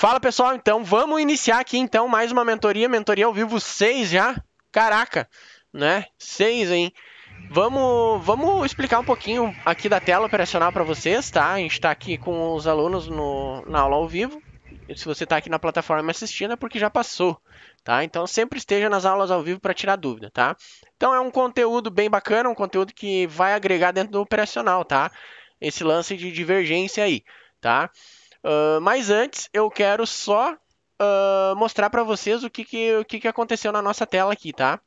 Fala pessoal, então vamos iniciar aqui então mais uma mentoria, mentoria ao vivo 6 já. Caraca, né? 6, hein? Vamos, vamos explicar um pouquinho aqui da tela operacional para vocês, tá? A gente está aqui com os alunos no, na aula ao vivo. Se você está aqui na plataforma assistindo é porque já passou, tá? Então sempre esteja nas aulas ao vivo para tirar dúvida, tá? Então é um conteúdo bem bacana, um conteúdo que vai agregar dentro do operacional, tá? Esse lance de divergência aí, tá? Uh, mas antes, eu quero só uh, mostrar para vocês o, que, que, o que, que aconteceu na nossa tela aqui, tá?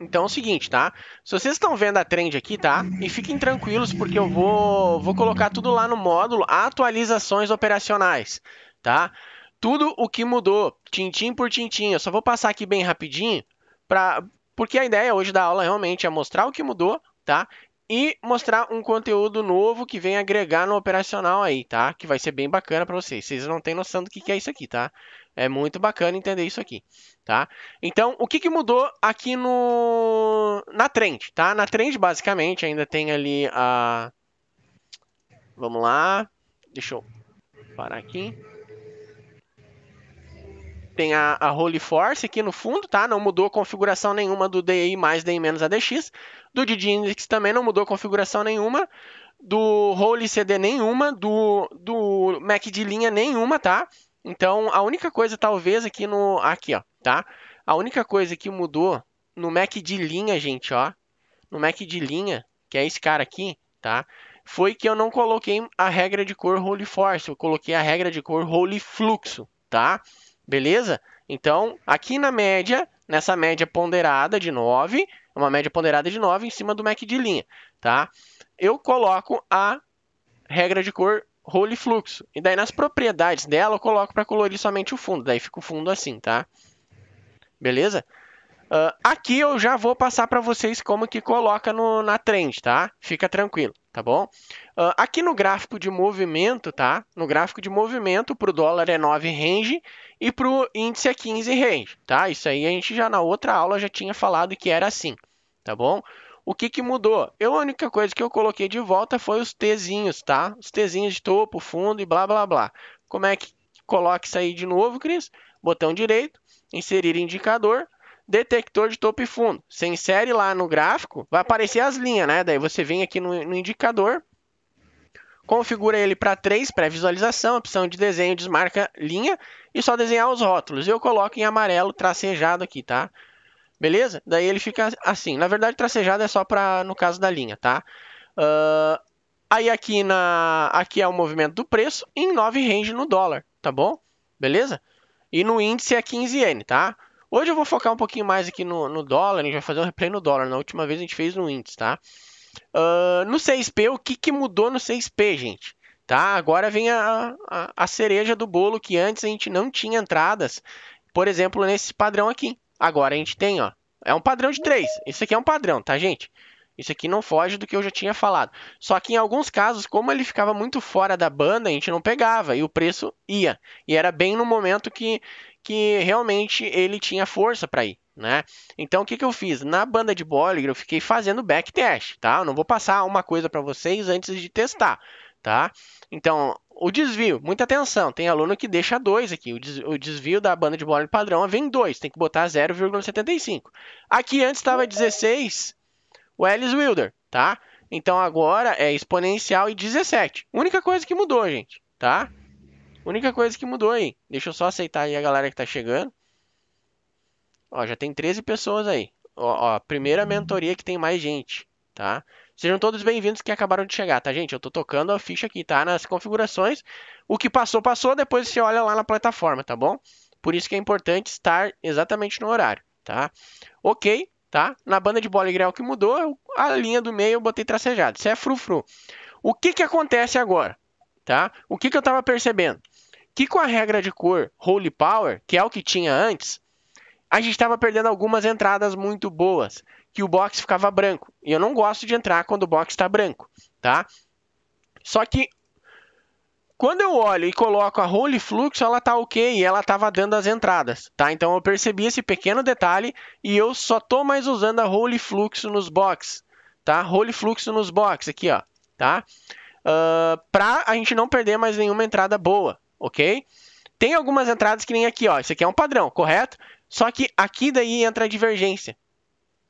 Então é o seguinte, tá? Se vocês estão vendo a trend aqui, tá? E fiquem tranquilos, porque eu vou, vou colocar tudo lá no módulo atualizações operacionais, tá? Tudo o que mudou, tintim por tintim. Eu só vou passar aqui bem rapidinho, pra... porque a ideia hoje da aula realmente é mostrar o que mudou, tá? e mostrar um conteúdo novo que vem agregar no operacional aí, tá? Que vai ser bem bacana para vocês. Vocês não têm noção do que, que é isso aqui, tá? É muito bacana entender isso aqui, tá? Então, o que, que mudou aqui no na trend, tá? Na trend, basicamente, ainda tem ali a... Vamos lá. Deixa eu parar aqui. Tem a, a Holy Force aqui no fundo, tá? Não mudou configuração nenhuma do DI mais DI menos ADX. Do DD Index também não mudou configuração nenhuma. Do Holy CD nenhuma. Do, do Mac de linha nenhuma, tá? Então, a única coisa talvez aqui no... Aqui, ó, tá? A única coisa que mudou no Mac de linha, gente, ó. No Mac de linha, que é esse cara aqui, tá? Foi que eu não coloquei a regra de cor Holy Force, eu coloquei a regra de cor Holy Fluxo, tá? Beleza? Então, aqui na média, nessa média ponderada de 9, uma média ponderada de 9 em cima do MAC de linha, tá? Eu coloco a regra de cor rolo fluxo. E daí nas propriedades dela eu coloco para colorir somente o fundo. Daí fica o fundo assim, tá? Beleza? Uh, aqui eu já vou passar para vocês como que coloca no, na trend, tá? Fica tranquilo tá bom? Uh, aqui no gráfico de movimento, tá? No gráfico de movimento, para o dólar é 9 range e para o índice é 15 range, tá? Isso aí a gente já na outra aula já tinha falado que era assim, tá bom? O que, que mudou? Eu, a única coisa que eu coloquei de volta foi os Tzinhos, tá? Os Tzinhos de topo, fundo e blá, blá, blá. Como é que coloca isso aí de novo, Cris? Botão direito, inserir indicador, detector de topo e fundo. Você insere lá no gráfico, vai aparecer as linhas, né? Daí você vem aqui no, no indicador, configura ele para 3, pré-visualização, opção de desenho, desmarca linha e só desenhar os rótulos. Eu coloco em amarelo tracejado aqui, tá? Beleza? Daí ele fica assim. Na verdade, tracejado é só para no caso da linha, tá? Uh, aí aqui, na, aqui é o movimento do preço em 9 range no dólar, tá bom? Beleza? E no índice é 15 N, tá? Hoje eu vou focar um pouquinho mais aqui no, no dólar, a gente vai fazer um replay no dólar. Na última vez a gente fez no índice, tá? Uh, no 6P, o que, que mudou no 6P, gente? Tá? Agora vem a, a, a cereja do bolo que antes a gente não tinha entradas. Por exemplo, nesse padrão aqui. Agora a gente tem, ó. É um padrão de 3. Isso aqui é um padrão, tá, gente? Isso aqui não foge do que eu já tinha falado. Só que em alguns casos, como ele ficava muito fora da banda, a gente não pegava e o preço ia. E era bem no momento que, que realmente ele tinha força para ir. Né? Então o que, que eu fiz? Na banda de Bollinger eu fiquei fazendo backtest, tá? Eu não vou passar uma coisa para vocês antes de testar, tá? Então, o desvio, muita atenção, tem aluno que deixa 2 aqui, o desvio da banda de Bollinger padrão ah, vem 2, tem que botar 0,75. Aqui antes estava 16, o Ellis Wilder, tá? Então agora é exponencial e 17. Única coisa que mudou, gente, tá? Única coisa que mudou aí. Deixa eu só aceitar aí a galera que tá chegando. Ó, já tem 13 pessoas aí. Ó, ó primeira mentoria que tem mais gente, tá? Sejam todos bem-vindos que acabaram de chegar, tá, gente? Eu tô tocando a ficha aqui, tá? Nas configurações. O que passou, passou. Depois você olha lá na plataforma, tá bom? Por isso que é importante estar exatamente no horário, tá? Ok, tá? Na banda de bola e grau que mudou, a linha do meio eu botei tracejado. Isso é frufru. O que que acontece agora, tá? O que que eu tava percebendo? que com a regra de cor Holy Power, que é o que tinha antes, a gente estava perdendo algumas entradas muito boas, que o box ficava branco. E eu não gosto de entrar quando o box está branco, tá? Só que quando eu olho e coloco a Holy Flux ela tá ok e ela estava dando as entradas, tá? Então eu percebi esse pequeno detalhe e eu só tô mais usando a Holy Flux nos box, tá? Holy Fluxo nos box aqui, ó, tá? Uh, pra a gente não perder mais nenhuma entrada boa, ok? Tem algumas entradas que nem aqui, ó. Isso aqui é um padrão, correto? Só que aqui daí entra a divergência,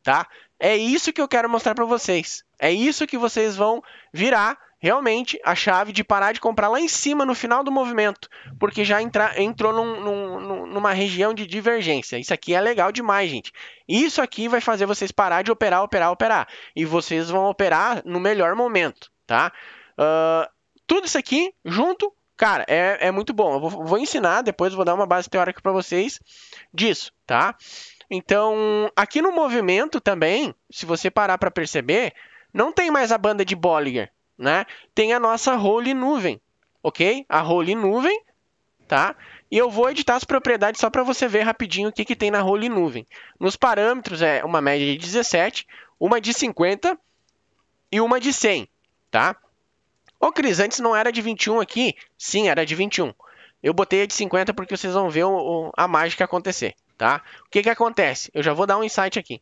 tá? É isso que eu quero mostrar para vocês. É isso que vocês vão virar realmente a chave de parar de comprar lá em cima no final do movimento, porque já entra, entrou num, num, numa região de divergência. Isso aqui é legal demais, gente. Isso aqui vai fazer vocês parar de operar, operar, operar. E vocês vão operar no melhor momento, tá? Uh, tudo isso aqui junto Cara, é, é muito bom. Eu vou, vou ensinar, depois vou dar uma base teórica para vocês disso, tá? Então, aqui no movimento também, se você parar para perceber, não tem mais a banda de Bollinger, né? Tem a nossa role nuvem, ok? A role nuvem, tá? E eu vou editar as propriedades só para você ver rapidinho o que, que tem na role nuvem. Nos parâmetros é uma média de 17, uma de 50 e uma de 100, tá? Ô Cris, antes não era de 21 aqui? Sim, era de 21. Eu botei a de 50 porque vocês vão ver o, o, a mágica acontecer, tá? O que que acontece? Eu já vou dar um insight aqui.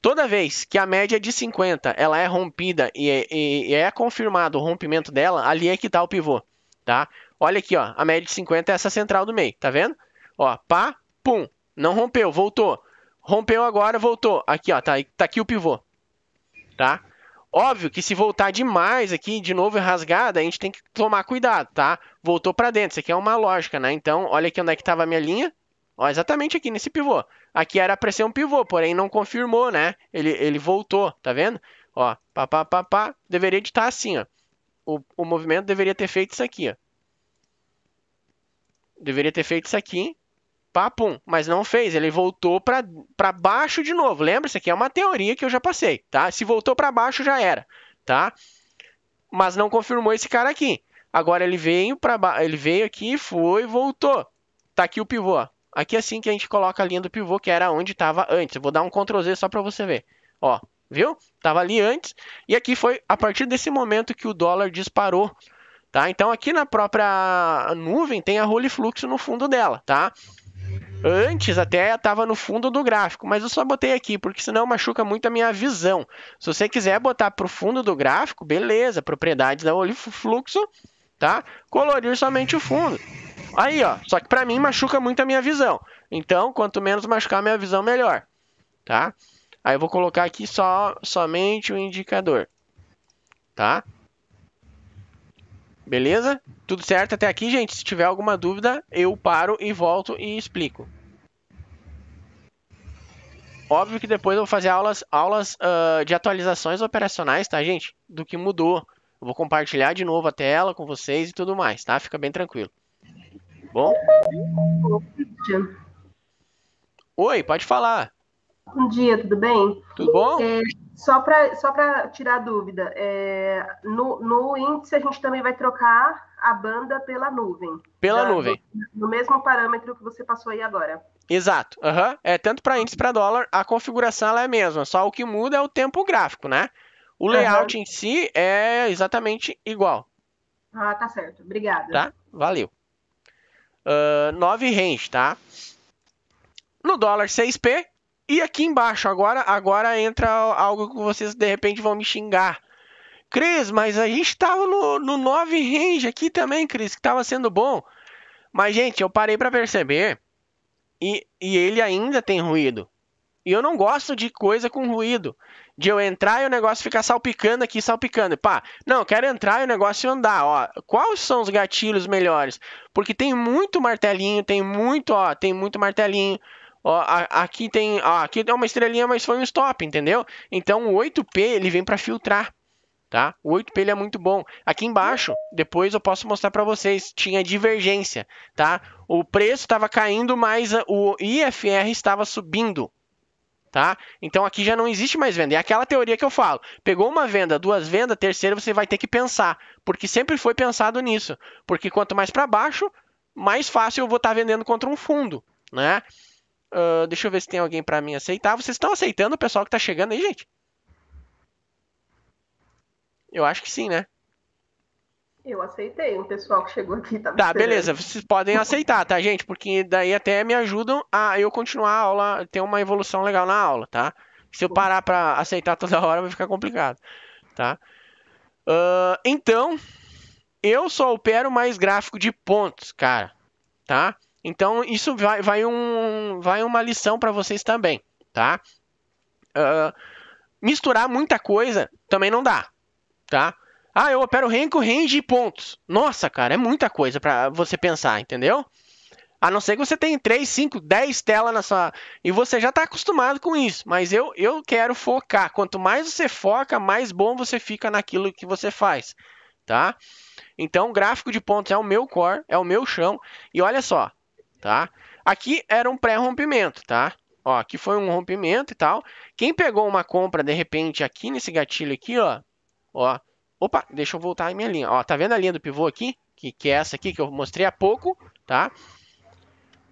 Toda vez que a média de 50 ela é rompida e é, e é confirmado o rompimento dela, ali é que está o pivô, tá? Olha aqui, ó, a média de 50 é essa central do meio, tá vendo? Ó, pá, pum, não rompeu, voltou. Rompeu agora, voltou. Aqui, ó, tá, tá aqui o pivô, tá? Óbvio que se voltar demais aqui, de novo rasgada, a gente tem que tomar cuidado, tá? Voltou para dentro, isso aqui é uma lógica, né? Então, olha aqui onde é que estava a minha linha. Ó, exatamente aqui nesse pivô. Aqui era para ser um pivô, porém não confirmou, né? Ele, ele voltou, tá vendo? Ó, pá, pá, pá, pá. Deveria de estar tá assim, ó. O, o movimento deveria ter feito isso aqui, ó. Deveria ter feito isso aqui, papum, mas não fez, ele voltou para baixo de novo. Lembra, isso aqui é uma teoria que eu já passei, tá? Se voltou para baixo já era, tá? Mas não confirmou esse cara aqui. Agora ele veio para ele veio aqui, foi, voltou. Tá aqui o pivô. Aqui é assim que a gente coloca a linha do pivô, que era onde estava antes. vou dar um Ctrl Z só para você ver. Ó, viu? Tava ali antes e aqui foi a partir desse momento que o dólar disparou Tá? Então aqui na própria nuvem tem a Holy Flux no fundo dela, tá? Antes até estava no fundo do gráfico, mas eu só botei aqui, porque senão machuca muito a minha visão. Se você quiser botar para o fundo do gráfico, beleza, propriedades da olifluxo, tá? Colorir somente o fundo. Aí, ó, só que para mim machuca muito a minha visão. Então, quanto menos machucar a minha visão, melhor, tá? Aí eu vou colocar aqui só somente o indicador, tá? Beleza? Tudo certo até aqui, gente? Se tiver alguma dúvida, eu paro e volto e explico. Óbvio que depois eu vou fazer aulas, aulas uh, de atualizações operacionais, tá, gente? Do que mudou. Eu vou compartilhar de novo a tela com vocês e tudo mais, tá? Fica bem tranquilo. Bom? Oi, pode falar. Bom dia, tudo bem? Tudo bom? É, só para só pra tirar a dúvida, é, no, no índice a gente também vai trocar a banda pela nuvem. Pela tá? nuvem. No, no mesmo parâmetro que você passou aí agora. Exato. Uhum. É, tanto para índice para dólar, a configuração ela é a mesma, só o que muda é o tempo gráfico, né? O layout uhum. em si é exatamente igual. Ah, tá certo. Obrigada. Tá? Valeu. Uh, range, tá? No dólar 6P, e aqui embaixo, agora, agora entra algo que vocês de repente vão me xingar. Cris, mas a gente estava no, no 9 range aqui também, Cris, que estava sendo bom. Mas, gente, eu parei para perceber e, e ele ainda tem ruído. E eu não gosto de coisa com ruído. De eu entrar e o negócio ficar salpicando aqui, salpicando. Pá, não, eu quero entrar e o negócio andar. Ó, quais são os gatilhos melhores? Porque tem muito martelinho, tem muito, ó, tem muito martelinho. Ó, a, aqui tem, ó, aqui tem uma estrelinha, mas foi um stop, entendeu? Então o 8P ele vem para filtrar, tá? O 8P ele é muito bom. Aqui embaixo, depois eu posso mostrar para vocês, tinha divergência, tá? O preço estava caindo, mas o IFR estava subindo. Tá? Então aqui já não existe mais venda. É aquela teoria que eu falo. Pegou uma venda, duas vendas, terceira você vai ter que pensar, porque sempre foi pensado nisso. Porque quanto mais para baixo, mais fácil eu vou estar tá vendendo contra um fundo, né? Uh, deixa eu ver se tem alguém para mim aceitar. Vocês estão aceitando o pessoal que tá chegando aí, gente? Eu acho que sim, né? Eu aceitei o pessoal que chegou aqui. Tá, tá beleza. Vocês podem aceitar, tá, gente? Porque daí até me ajudam a eu continuar a aula, ter uma evolução legal na aula, tá? Se eu parar para aceitar toda hora, vai ficar complicado, tá? Uh, então, eu só opero mais gráfico de pontos, cara, tá? Então, isso vai, vai, um, vai uma lição para vocês também, tá? Uh, misturar muita coisa também não dá, tá? Ah, eu opero renko, range e pontos. Nossa, cara, é muita coisa para você pensar, entendeu? A não ser que você tenha 3, 5, 10 telas na sua. E você já está acostumado com isso. Mas eu, eu quero focar. Quanto mais você foca, mais bom você fica naquilo que você faz. Tá? Então, gráfico de pontos é o meu core, é o meu chão. E olha só, tá? Aqui era um pré-rompimento, tá? Ó, aqui foi um rompimento e tal. Quem pegou uma compra, de repente, aqui nesse gatilho aqui, ó, ó, opa, deixa eu voltar a minha linha. Ó, tá vendo a linha do pivô aqui? Que, que é essa aqui que eu mostrei há pouco, tá?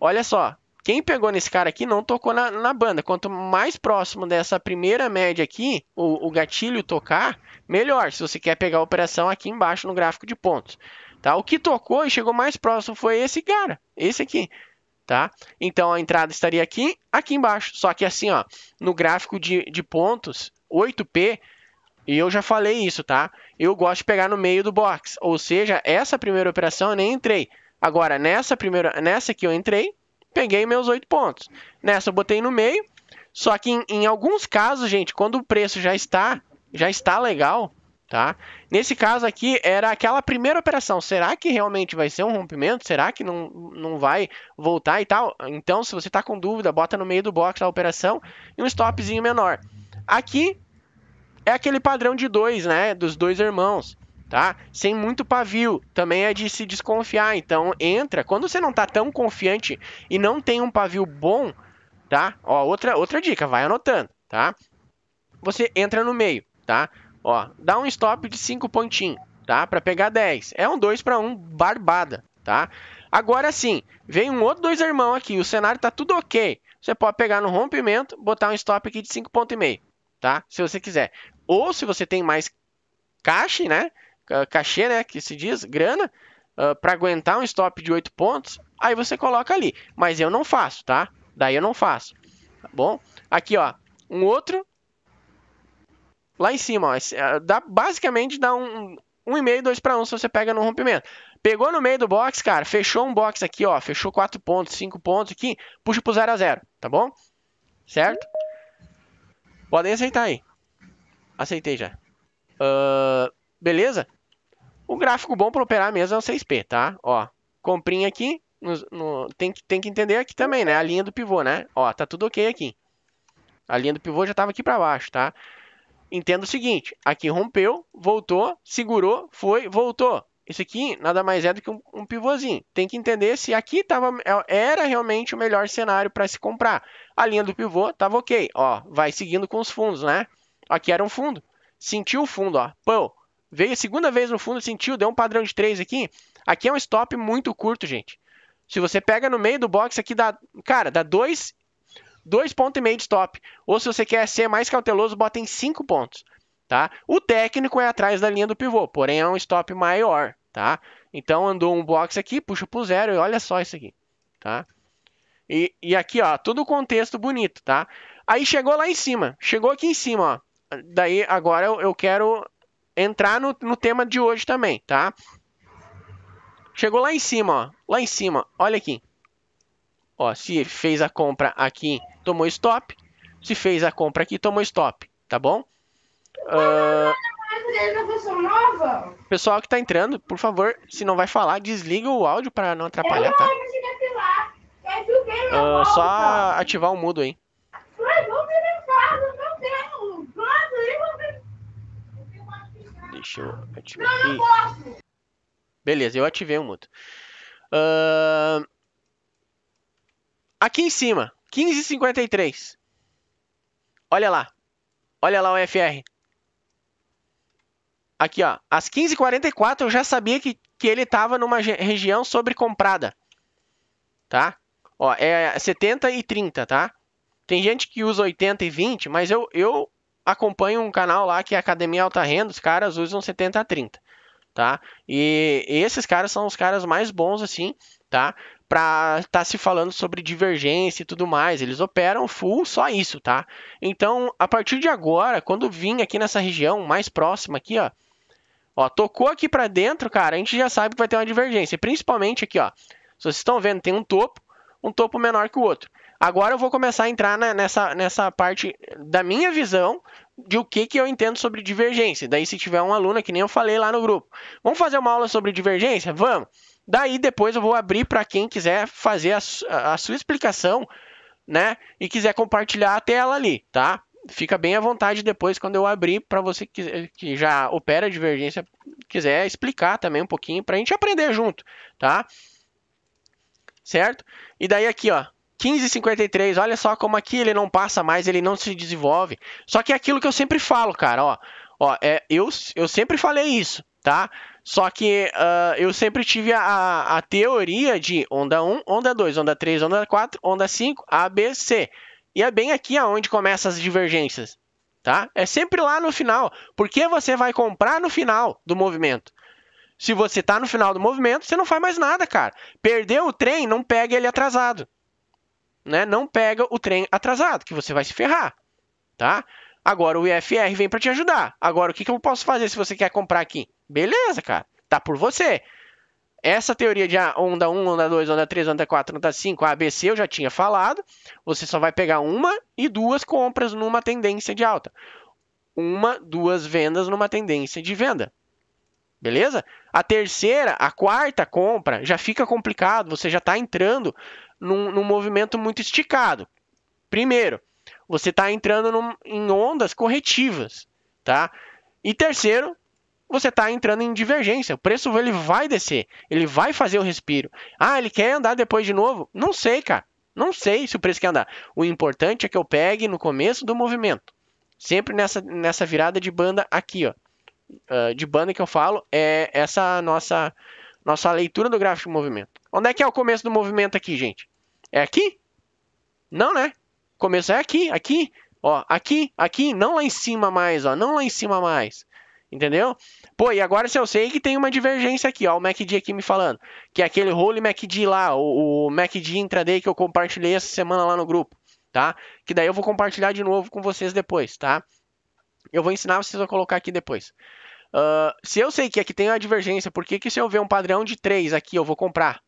Olha só, quem pegou nesse cara aqui não tocou na, na banda. Quanto mais próximo dessa primeira média aqui, o, o gatilho tocar, melhor. Se você quer pegar a operação aqui embaixo no gráfico de pontos. Tá? O que tocou e chegou mais próximo foi esse cara, esse aqui. Tá? Então a entrada estaria aqui, aqui embaixo. Só que assim, ó, no gráfico de, de pontos, 8P, e eu já falei isso, tá? Eu gosto de pegar no meio do box. Ou seja, essa primeira operação eu nem entrei. Agora, nessa primeira, nessa que eu entrei, peguei meus 8 pontos. Nessa eu botei no meio. Só que em, em alguns casos, gente, quando o preço já está, já está legal, Tá? Nesse caso aqui, era aquela primeira operação. Será que realmente vai ser um rompimento? Será que não, não vai voltar e tal? Então, se você está com dúvida, bota no meio do box a operação e um stopzinho menor. Aqui é aquele padrão de dois, né? Dos dois irmãos. Tá? Sem muito pavio, também é de se desconfiar. Então entra. Quando você não está tão confiante e não tem um pavio bom, tá? Ó, outra outra dica, vai anotando, tá? Você entra no meio, tá? Ó, dá um stop de 5 pontinhos, tá? Para pegar 10. É um 2 para 1 barbada, tá? Agora sim, vem um outro dois irmão aqui, o cenário tá tudo ok. Você pode pegar no rompimento, botar um stop aqui de 5.5, tá? Se você quiser. Ou se você tem mais caixa, né? Cachê, né? Que se diz, grana, uh, ah, para aguentar um stop de 8 pontos, aí você coloca ali. Mas eu não faço, tá? Daí eu não faço, tá bom? Aqui, ó, um outro lá em cima, ó, é, dá, basicamente dá um, um e meio, dois para um se você pega no rompimento. Pegou no meio do box, cara, fechou um box aqui, ó, fechou 4 pontos, 5 pontos aqui, puxa pro 0 a 0, tá bom? Certo? Podem aceitar aí. Aceitei já. Uh, beleza? O gráfico bom para operar mesmo é o 6P, tá? Ó, comprinha aqui, no, no, tem, que, tem que entender aqui também, né? A linha do pivô, né? Ó, tá tudo ok aqui. A linha do pivô já tava aqui para baixo, tá? Entenda o seguinte: aqui rompeu, voltou, segurou, foi, voltou. Isso aqui nada mais é do que um, um pivôzinho. Tem que entender se aqui tava, é, era realmente o melhor cenário para se comprar. A linha do pivô estava ok. Ó, vai seguindo com os fundos, né? Aqui era um fundo. Sentiu o fundo, ó. Pão. veio a segunda vez no fundo, sentiu, deu um padrão de 3 aqui. Aqui é um stop muito curto, gente. Se você pega no meio do box aqui, dá, cara, dá 2 Dois pontos e meio de stop. Ou se você quer ser mais cauteloso, bota em 5 pontos, tá? O técnico é atrás da linha do pivô, porém é um stop maior, tá? Então andou um box aqui, puxa pro zero e olha só isso aqui, tá? E, e aqui, ó, todo o contexto bonito, tá? Aí chegou lá em cima, chegou aqui em cima, ó. Daí agora eu, eu quero entrar no, no tema de hoje também, tá? Chegou lá em cima, ó. Lá em cima, olha aqui. Ó, se fez a compra aqui tomou stop. Se fez a compra aqui, tomou stop, tá bom? Uh... Pessoal que tá entrando, por favor, se não vai falar, desliga o áudio para não atrapalhar, tá? Uh, só ativar o mudo aí. Deixa eu ativar. Aqui. Beleza, eu ativei o mudo. Uh... Aqui em cima, 15,53. Olha lá. Olha lá o FR. Aqui, ó. Às 15h44 eu já sabia que, que ele estava numa região sobrecomprada. Tá? Ó, é 70 e 30, tá? Tem gente que usa 80 e 20, mas eu, eu acompanho um canal lá que é Academia Alta Renda, os caras usam 70 a 30, tá? E esses caras são os caras mais bons, assim, tá? para estar tá se falando sobre divergência e tudo mais. Eles operam full só isso, tá? Então, a partir de agora, quando vim aqui nessa região mais próxima aqui, ó, ó, tocou aqui para dentro, cara, a gente já sabe que vai ter uma divergência, principalmente aqui, ó. Vocês estão vendo, tem um topo, um topo menor que o outro. Agora eu vou começar a entrar na, nessa, nessa parte da minha visão de o que, que eu entendo sobre divergência. Daí, se tiver um aluno, que nem eu falei lá no grupo, vamos fazer uma aula sobre divergência? Vamos! Daí depois eu vou abrir para quem quiser fazer a, a, sua explicação, né? E quiser compartilhar a tela ali, tá? Fica bem à vontade depois quando eu abrir para você que, que já opera divergência quiser explicar também um pouquinho para a gente aprender junto, tá? Certo? E daí aqui, ó, 15:53. Olha só como aqui ele não passa mais, ele não se desenvolve. Só que é aquilo que eu sempre falo, cara, ó, ó, é, eu, eu sempre falei isso, tá? Só que uh, eu sempre tive a, a teoria de onda 1, onda 2, onda 3, onda 4, onda 5, A, B, C. E é bem aqui aonde começam as divergências, tá? É sempre lá no final, porque você vai comprar no final do movimento. Se você está no final do movimento, você não faz mais nada, cara. Perdeu o trem, não pega ele atrasado. Né? Não pega o trem atrasado, que você vai se ferrar, tá? Agora o IFR vem para te ajudar. Agora o que, que eu posso fazer se você quer comprar aqui? Beleza, cara. Tá por você. Essa teoria de ah, onda 1, onda 2, onda 3, onda 4, onda 5, ABC, eu já tinha falado. Você só vai pegar uma e duas compras numa tendência de alta. Uma, duas vendas numa tendência de venda. Beleza? A terceira, a quarta compra já fica complicado. Você já está entrando num, num, movimento muito esticado. Primeiro, você está entrando num, em ondas corretivas. Tá? E terceiro, você está entrando em divergência. O preço ele vai descer, ele vai fazer o respiro. Ah, ele quer andar depois de novo? Não sei, cara. Não sei se o preço quer andar. O importante é que eu pegue no começo do movimento. Sempre nessa, nessa virada de banda aqui, ó. Uh, de banda que eu falo é essa nossa nossa leitura do gráfico de movimento. Onde é que é o começo do movimento aqui, gente? É aqui? Não, né? O começo é aqui, aqui, ó, aqui, aqui, não lá em cima mais, ó, não lá em cima mais. Entendeu? Pô, e agora se eu sei que tem uma divergência aqui, ó, o MACD aqui me falando, que é aquele Holy MACD lá, o, o MACD intraday que eu compartilhei essa semana lá no grupo, tá? Que daí eu vou compartilhar de novo com vocês depois, tá? Eu vou ensinar vocês a colocar aqui depois. Uh, se eu sei que aqui tem uma divergência, por que, que se eu ver um padrão de 3 aqui eu vou comprar?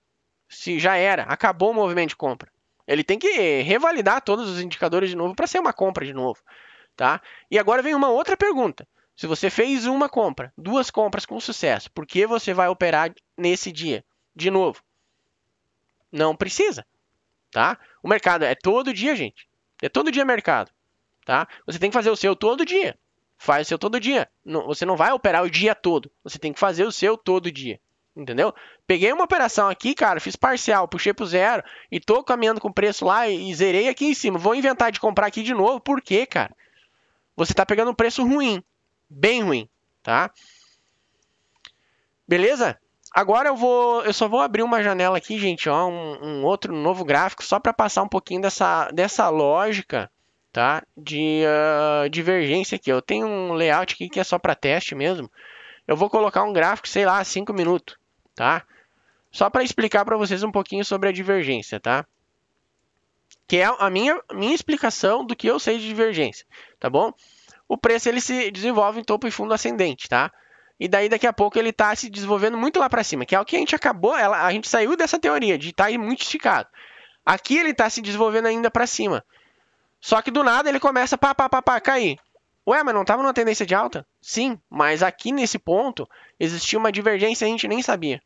Se já era, acabou o movimento de compra. Ele tem que revalidar todos os indicadores de novo para ser uma compra de novo, tá? E agora vem uma outra pergunta. Se você fez uma compra, duas compras com sucesso, por que você vai operar nesse dia? De novo, não precisa, tá? O mercado é todo dia, gente. É todo dia mercado, tá? Você tem que fazer o seu todo dia. Faz o seu todo dia. Não, você não vai operar o dia todo. Você tem que fazer o seu todo dia. Entendeu? Peguei uma operação aqui, cara, fiz parcial, puxei pro zero e tô caminhando com preço lá e, e zerei aqui em cima. Vou inventar de comprar aqui de novo. Por quê, cara? Você tá pegando um preço ruim bem ruim, tá? Beleza? Agora eu vou, eu só vou abrir uma janela aqui, gente, ó, um, um outro novo gráfico só para passar um pouquinho dessa, dessa lógica, tá? De uh, divergência aqui. Eu tenho um layout aqui que é só para teste mesmo. Eu vou colocar um gráfico, sei lá, 5 minutos, tá? Só para explicar para vocês um pouquinho sobre a divergência, tá? Que é a minha, minha explicação do que eu sei de divergência, tá bom? o preço ele se desenvolve em topo e fundo ascendente, tá? E daí daqui a pouco ele está se desenvolvendo muito lá para cima, que é o que a gente acabou, ela, a gente saiu dessa teoria de estar tá muito esticado. Aqui ele está se desenvolvendo ainda para cima. Só que do nada ele começa pá, pá, pá, pá, cair. Ué, mas não estava numa tendência de alta? Sim, mas aqui nesse ponto existia uma divergência e a gente nem sabia,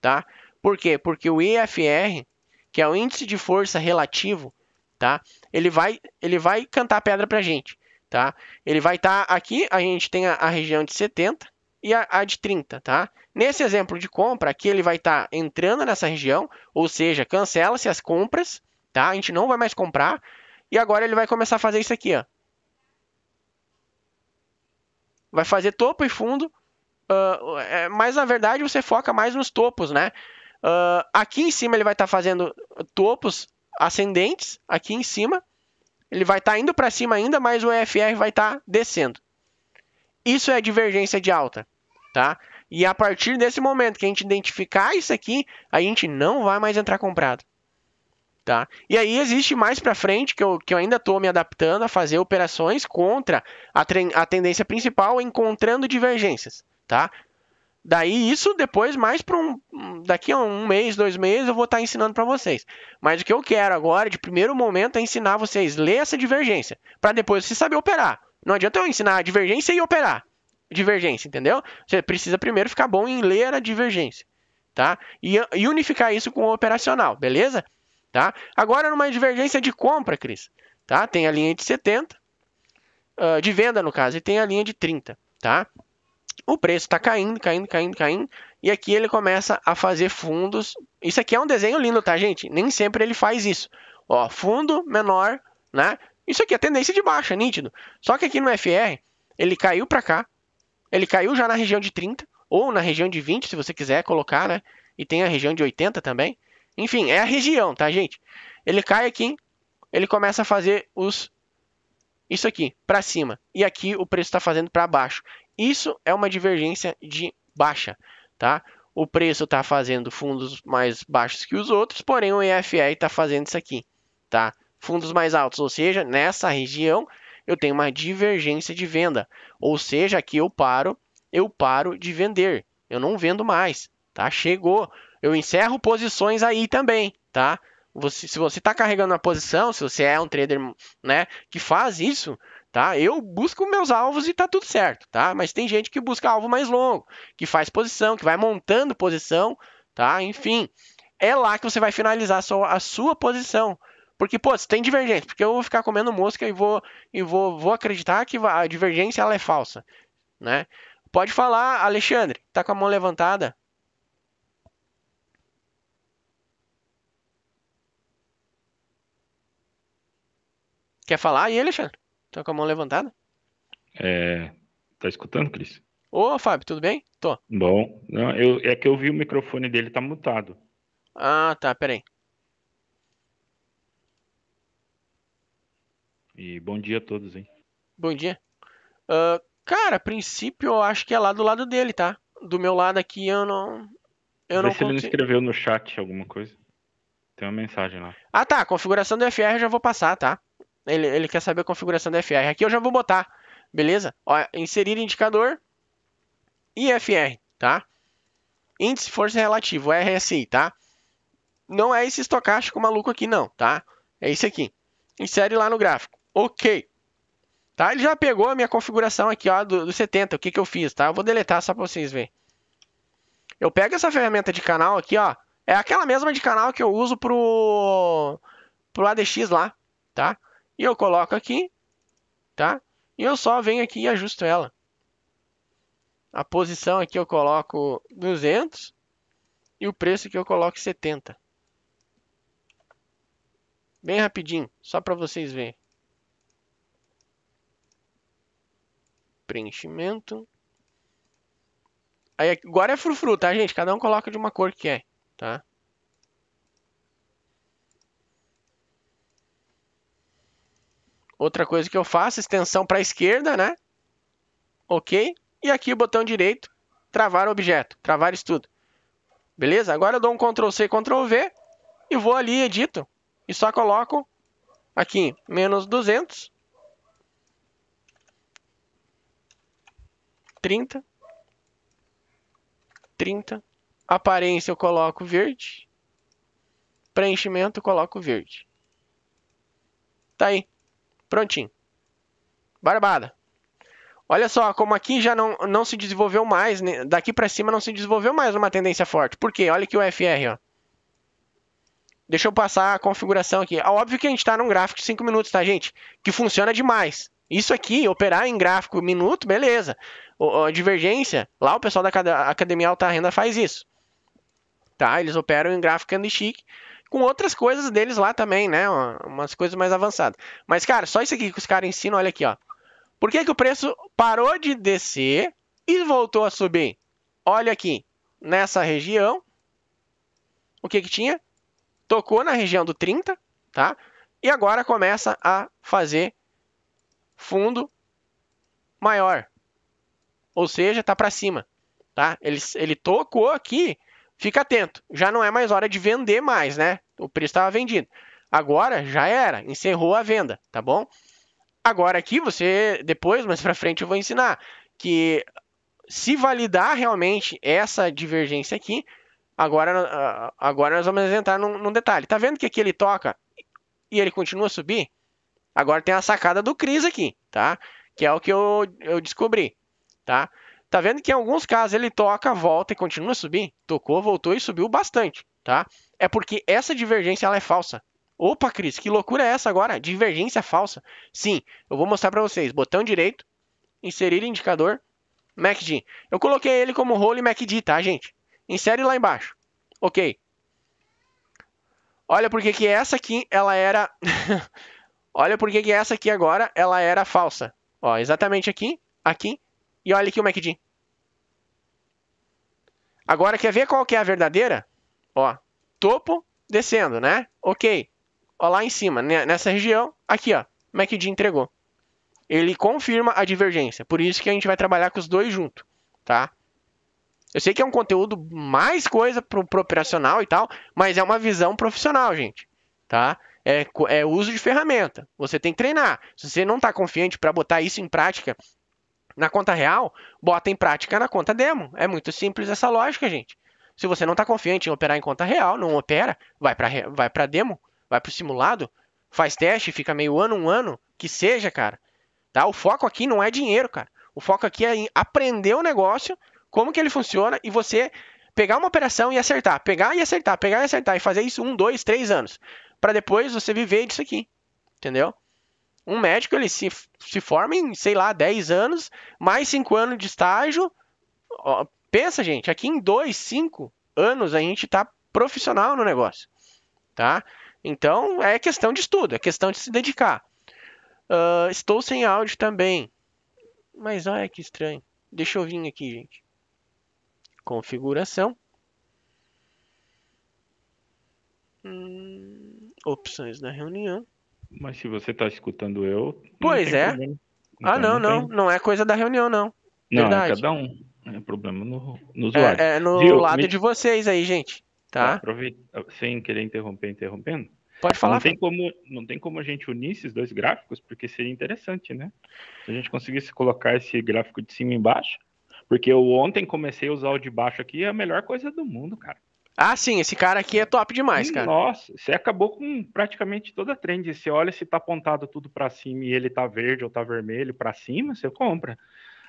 tá? Por quê? Porque o IFR, que é o índice de força relativo, tá? Ele vai, ele vai cantar pedra pra gente tá? Ele vai estar tá aqui, a gente tem a, a região de 70 e a, a, de 30, tá? Nesse exemplo de compra, aqui ele vai estar tá entrando nessa região, ou seja, cancela-se as compras, tá? A gente não vai mais comprar. E agora ele vai começar a fazer isso aqui, ó. Vai fazer topo e fundo, uh, é, mas na verdade você foca mais nos topos, né? Uh, aqui em cima ele vai estar tá fazendo topos ascendentes, aqui em cima, ele vai estar tá indo para cima ainda, mas o EFR vai estar tá descendo. Isso é divergência de alta, tá? E a partir desse momento que a gente identificar isso aqui, a gente não vai mais entrar comprado. Tá? E aí existe mais para frente, que eu, que eu ainda estou me adaptando a fazer operações contra a, a tendência principal, encontrando divergências. Tá? Daí isso depois mais para um daqui a um mês, dois meses eu vou estar tá ensinando para vocês. Mas o que eu quero agora, de primeiro momento, é ensinar vocês ler essa divergência, para depois você saber operar. Não adianta eu ensinar a divergência e operar divergência, entendeu? Você precisa primeiro ficar bom em ler a divergência, tá? E, e unificar isso com o operacional, beleza? Tá? Agora numa divergência de compra, Cris, tá? Tem a linha de 70 uh, ah, de venda no caso e tem a linha de 30, tá? o preço está caindo, caindo, caindo, caindo. E aqui ele começa a fazer fundos. Isso aqui é um desenho lindo, tá, gente? Nem sempre ele faz isso. Ó, fundo menor, né? Isso aqui é tendência de baixa, nítido. Só que aqui no FR, ele caiu para cá. Ele caiu já na região de 30 ou na região de 20, se você quiser colocar, né? E tem a região de 80 também. Enfim, é a região, tá, gente? Ele cai aqui, ele começa a fazer os isso aqui para cima e aqui o preço está fazendo para baixo. Isso é uma divergência de baixa, tá? O preço está fazendo fundos mais baixos que os outros, porém o EFR está fazendo isso aqui, tá? Fundos mais altos, ou seja, nessa região eu tenho uma divergência de venda, ou seja, aqui eu paro, eu paro de vender, eu não vendo mais, tá? Chegou, eu encerro posições aí também, tá? Você, se você está carregando uma posição, se você é um trader né, que faz isso, tá? Eu busco meus alvos e tá tudo certo, tá? Mas tem gente que busca alvo mais longo, que faz posição, que vai montando posição, tá? Enfim, é lá que você vai finalizar a sua, a sua posição. Porque, pô, se tem divergência, porque eu vou ficar comendo mosca e vou, e vou, vou acreditar que a divergência ela é falsa, né? Pode falar, Alexandre, tá com a mão levantada? Quer falar aí, Alexandre? Tá com a mão levantada? É. Tá escutando, Cris? Ô, Fábio, tudo bem? Tô. Bom, não, eu, é que eu vi o microfone dele tá mutado. Ah, tá, peraí. E bom dia a todos, hein? Bom dia. Uh, cara, a princípio eu acho que é lá do lado dele, tá? Do meu lado aqui eu não. Eu Vê não se consigo... ele não escreveu no chat alguma coisa. Tem uma mensagem lá. Ah tá, configuração do FR eu já vou passar, tá? Ele, ele quer saber a configuração da FR. Aqui eu já vou botar, beleza? Ó, inserir indicador e FR, tá? Índice força relativo, RSI, tá? Não é esse estocástico maluco aqui não, tá? É esse aqui. Insere lá no gráfico. Ok. Tá? Ele já pegou a minha configuração aqui, ó, do, do 70, o que que eu fiz, tá? Eu vou deletar só para vocês verem. Eu pego essa ferramenta de canal aqui, ó. É aquela mesma de canal que eu uso pro, pro ADX lá, tá? E eu coloco aqui, tá? E eu só venho aqui e ajusto ela. A posição aqui eu coloco 200 e o preço que eu coloco 70. Bem rapidinho, só para vocês verem. Preenchimento. Aí agora é frufru, tá, gente? Cada um coloca de uma cor que é, tá? Outra coisa que eu faço, extensão para a esquerda, né? Ok. E aqui o botão direito, travar objeto, travar estudo. Beleza? Agora eu dou um Ctrl C, Ctrl V e vou ali, edito. E só coloco aqui, menos 200. 30. 30. Aparência eu coloco verde. Preenchimento eu coloco verde. Tá aí. Prontinho. Barbada. Olha só, como aqui já não, não se desenvolveu mais, né? daqui para cima não se desenvolveu mais uma tendência forte. Por quê? Olha aqui o FR, ó. Deixa eu passar a configuração aqui. Ah, óbvio que a gente está num gráfico de 5 minutos, tá, gente? Que funciona demais. Isso aqui, operar em gráfico minuto, beleza. O, a divergência, lá o pessoal da Academia Alta Renda faz isso. Tá? Eles operam em gráfico candlestick com outras coisas deles lá também, né? Umas coisas mais avançadas. Mas, cara, só isso aqui que os caras ensinam, olha aqui, ó. Por que, que o preço parou de descer e voltou a subir? Olha aqui, nessa região, o que que tinha? Tocou na região do 30, tá? E agora começa a fazer fundo maior. Ou seja, tá para cima, tá? Ele, ele tocou aqui fica atento, já não é mais hora de vender mais, né? O preço estava vendido. Agora já era, encerrou a venda, tá bom? Agora aqui você, depois, mais para frente eu vou ensinar que se validar realmente essa divergência aqui, agora, ah, agora nós vamos entrar num, num detalhe. Tá vendo que aqui ele toca e ele continua a subir? Agora tem a sacada do Cris aqui, tá? Que é o que eu, eu descobri, tá? Tá vendo que em alguns casos ele toca, volta e continua a subir? Tocou, voltou e subiu bastante, tá? É porque essa divergência ela é falsa. Opa, Cris, que loucura é essa agora? Divergência falsa. Sim, eu vou mostrar para vocês. Botão direito, inserir indicador, MACD. Eu coloquei ele como role MACD, tá, gente? Insere lá embaixo. Ok. Olha porque que essa aqui, ela era... olha porque que essa aqui agora, ela era falsa. Ó, exatamente aqui, aqui, e olha aqui o MACD. Agora, quer ver qual que é a verdadeira? Ó, topo, descendo, né? Ok. Ó, lá em cima, nessa região, aqui, ó, MACD entregou. Ele confirma a divergência. Por isso que a gente vai trabalhar com os dois junto, tá? Eu sei que é um conteúdo mais coisa pro, pro operacional e tal, mas é uma visão profissional, gente, tá? É, é uso de ferramenta. Você tem que treinar. Se você não está confiante para botar isso em prática na conta real, bota em prática na conta demo. É muito simples essa lógica, gente. Se você não está confiante em operar em conta real, não opera, vai para vai para demo, vai para o simulado, faz teste, fica meio ano, um ano, que seja, cara. Tá? O foco aqui não é dinheiro, cara. O foco aqui é em aprender o negócio, como que ele funciona e você pegar uma operação e acertar, pegar e acertar, pegar e acertar e fazer isso um, dois, três anos, para depois você viver disso aqui, entendeu? Um médico, ele se, se forma em, sei lá, 10 anos, mais 5 anos de estágio. Ó, pensa, gente, aqui em 2, 5 anos a gente está profissional no negócio, tá? Então, é questão de estudo, é questão de se dedicar. Uh, estou sem áudio também. Mas olha que estranho. Deixa eu vir aqui, gente. Configuração. Hum, opções da reunião. Mas se você tá escutando eu. Pois é. Ah, então, não, não, não, não, é coisa da reunião, não. Não, é Verdade. é cada um. É problema no, no usuário. É, é no lado Me... de vocês aí, gente. Tá? tá? Aproveita, sem querer interromper, interrompendo. Pode falar. Não tem, como, não tem como a gente unir esses dois gráficos, porque seria interessante, né? Se a gente conseguisse colocar esse gráfico de cima e embaixo, porque eu ontem comecei a usar o de baixo aqui, é a melhor coisa do mundo, cara. Ah, sim, esse cara aqui é top demais, cara. Nossa, você acabou com praticamente toda a trend. Você olha se tá apontado tudo para cima e ele tá verde ou tá vermelho para cima, você compra.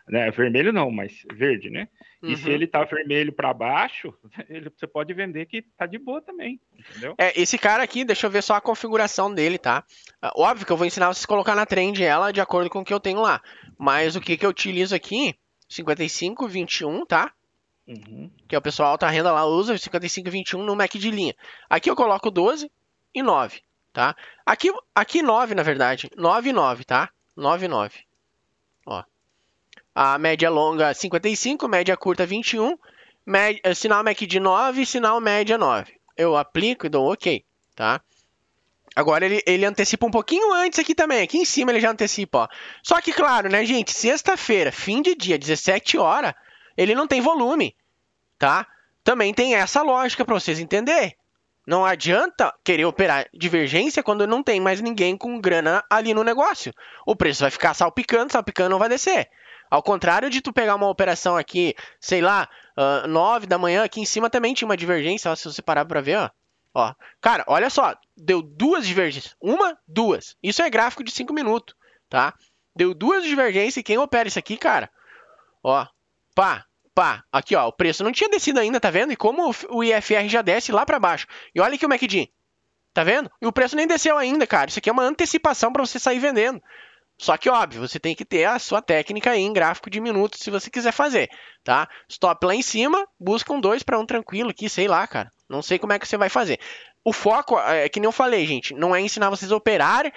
Né? Vermelho não, mas verde, né? Uhum. E se uhum. ele tá vermelho para baixo, ele, você pode vender que tá de boa também, entendeu? É, esse cara aqui, deixa eu ver só a configuração dele, tá? Ah, óbvio que eu vou ensinar vocês a colocar na trend ela de acordo com o que eu tenho lá. Mas o que, que eu utilizo aqui, 55, 21, tá? Uhum. Que é o pessoal alta renda lá usa 55,21 no MAC de linha. Aqui eu coloco 12 e 9, tá? Aqui, aqui 9, na verdade. 9 e 9, tá? 9 e 9. Ó. A média longa 55, média curta 21, média, eh, sinal MAC de 9 sinal média 9. Eu aplico e dou OK, tá? Agora ele, ele antecipa um pouquinho antes aqui também. Aqui em cima ele já antecipa, ó. Só que, claro, né, gente? Sexta-feira, fim de dia, 17 horas ele não tem volume, tá? Também tem essa lógica para vocês entenderem. Não adianta querer operar divergência quando não tem mais ninguém com grana ali no negócio. O preço vai ficar salpicando, salpicando, não vai descer. Ao contrário de tu pegar uma operação aqui, sei lá, uh, ah, 9 da manhã, aqui em cima também tinha uma divergência, ó, se você parar pra ver, ó. ó. Cara, olha só, deu duas divergências. Uma, duas. Isso é gráfico de 5 minutos, tá? Deu duas divergências e quem opera isso aqui, cara? Ó, pá, Pá, aqui ó, o preço não tinha descido ainda, tá vendo? E como o IFR já desce lá para baixo. E olha aqui o MACD, tá vendo? E o preço nem desceu ainda, cara. Isso aqui é uma antecipação para você sair vendendo. Só que, óbvio, você tem que ter a sua técnica em gráfico de minutos se você quiser fazer, tá? Stop lá em cima, busca um 2 para um tranquilo aqui, sei lá, cara. Não sei como é que você vai fazer. O foco, é, é que nem eu falei, gente, não é ensinar vocês a operar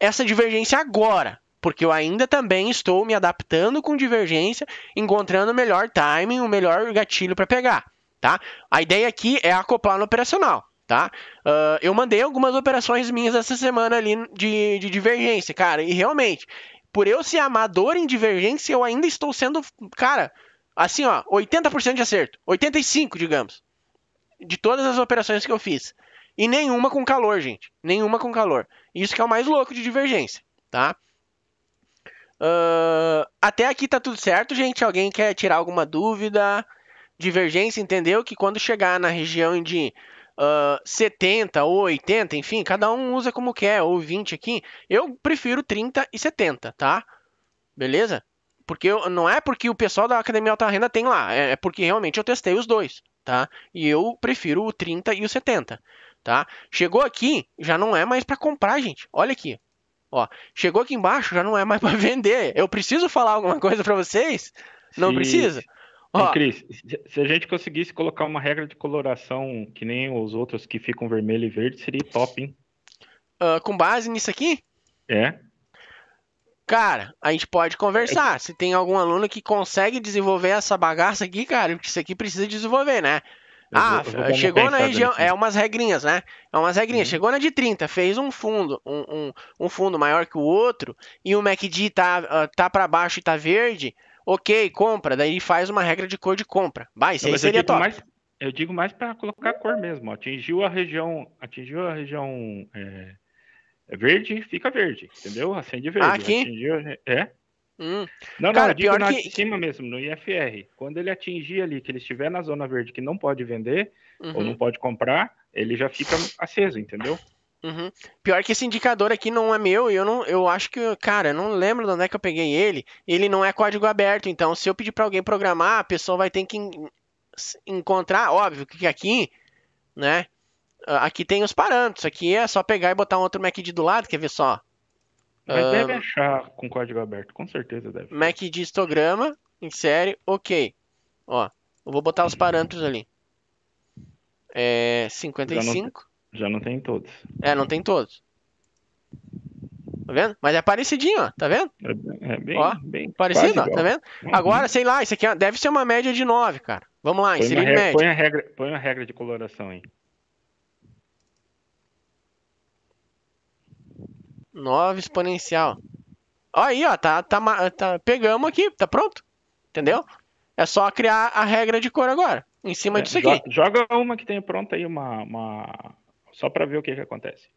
essa divergência agora porque eu ainda também estou me adaptando com divergência, encontrando o melhor timing, o melhor gatilho para pegar, tá? A ideia aqui é acoplar no operacional, tá? Uh, eu mandei algumas operações minhas essa semana ali de, de divergência, cara, e realmente, por eu ser amador em divergência, eu ainda estou sendo, cara, assim, ó, 80% de acerto, 85, digamos, de todas as operações que eu fiz. E nenhuma com calor, gente. Nenhuma com calor. Isso que é o mais louco de divergência, tá? Uh, até aqui tá tudo certo, gente. Alguém quer tirar alguma dúvida? Divergência, entendeu? Que quando chegar na região de uh, ah, 70 ou 80, enfim, cada um usa como quer, ou 20 aqui. Eu prefiro 30 e 70, tá? Beleza? Porque eu, não é porque o pessoal da Academia Alta Renda tem lá, é, é porque realmente eu testei os dois, tá? E eu prefiro o 30 e o 70, tá? Chegou aqui, já não é mais para comprar, gente. Olha aqui, Ó, chegou aqui embaixo, já não é mais para vender. Eu preciso falar alguma coisa para vocês? Não Sim. precisa? Ó, Cris, se a gente conseguisse colocar uma regra de coloração que nem os outros que ficam vermelho e verde, seria top, hein? Uh, com base nisso aqui? É. Cara, a gente pode conversar. É. Se tem algum aluno que consegue desenvolver essa bagaça aqui, cara, isso aqui precisa desenvolver, né? Eu ah, vou, vou chegou na região, é né? umas regrinhas, né? É umas regrinhas. Uhum. Chegou na de 30, fez um fundo, um, um, um, fundo maior que o outro, e o MACD tá, ah, tá para baixo e tá verde, ok, compra. Daí ele faz uma regra de cor de compra. Vai, isso aí seria top. Mais, eu digo mais para colocar cor mesmo. Atingiu a região, atingiu a região é, é verde, fica verde, entendeu? Acende verde. Ah, aqui? Atingiu, é, Hum. Não, Cara, não, eu digo na, que... cima mesmo, no IFR. Quando ele atingir ali, que ele estiver na zona verde que não pode vender uhum. ou não pode comprar, ele já fica aceso, entendeu? Uhum. Pior que esse indicador aqui não é meu, eu não, eu acho que, cara, eu não lembro de onde é que eu peguei ele. Ele não é código aberto, então se eu pedir para alguém programar, a pessoa vai ter que encontrar, óbvio, que aqui, né? Aqui tem os parâmetros, aqui é só pegar e botar um outro MacD do lado, quer ver só? Mas um, deve achar com código aberto, com certeza deve. Mac de histograma, insere, ok. Ó, eu vou botar os parâmetros ali. É 55. Já não, já não tem todos. É, não tem todos. Tá vendo? Mas é parecidinho, ó. Tá vendo? É, bem, é ó, bem parecido, ó, Tá vendo? Agora, sei lá, isso aqui é, deve ser uma média de 9, cara. Vamos lá, põe inserir regra, média. Põe a, regra, põe a regra de coloração aí. 9 exponencial. Aí, ó, tá, tá, tá, pegamos aqui, tá pronto. Entendeu? É só criar a regra de cor agora, em cima é, disso aqui. Joga uma que tenha pronta aí, uma, uma... só para ver o que, que acontece.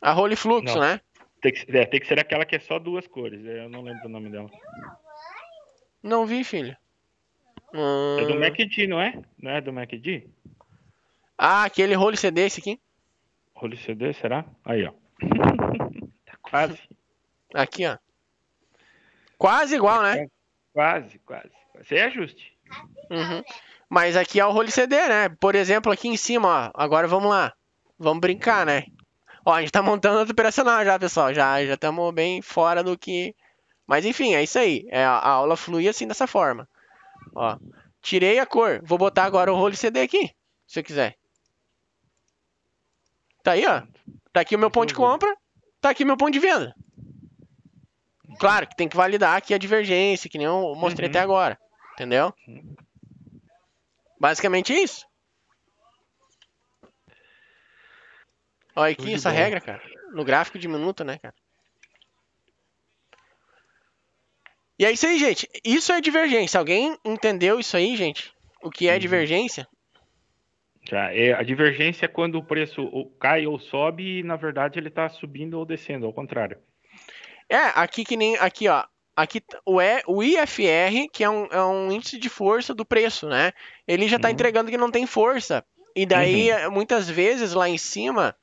A Holy Flux, não. né? Tem que, é, tem que ser aquela que é só duas cores. Eu não lembro o nome dela. Não vi, filho. É do hum. MacD, não é? Não é do MacD? Ah, aquele Holy CD, esse aqui? Rolho CD, será? Aí, ó. Tá quase. Aqui, ó. Quase igual, né? Quase, quase. Você é ajuste. Uhum. Mas aqui é o role CD, né? Por exemplo, aqui em cima, ó. Agora vamos lá. Vamos brincar, né? Ó, a gente tá montando outro operacional já, pessoal. Já já estamos bem fora do que. Mas enfim, é isso aí. É, a aula flui assim dessa forma. Ó. Tirei a cor. Vou botar agora o role CD aqui. Se eu quiser. Tá aí, ó. Tá aqui o meu ponto de compra, tá aqui o meu ponto de venda. Claro que tem que validar aqui a divergência, que nem eu mostrei uhum. até agora. Entendeu? Basicamente é isso. Olha aqui essa bom. regra, cara. No gráfico de minuto, né, cara? E é isso aí, gente. Isso é divergência. Alguém entendeu isso aí, gente? O que é uhum. divergência? Já, é, a divergência é quando o preço cai ou sobe e, na verdade, ele está subindo ou descendo, ao contrário. É, aqui que nem. Aqui, ó. Aqui o, é o IFR, que é um, é um índice de força do preço, né? Ele já está uhum. entregando que não tem força. E daí, uhum. Eh, muitas vezes, lá em cima,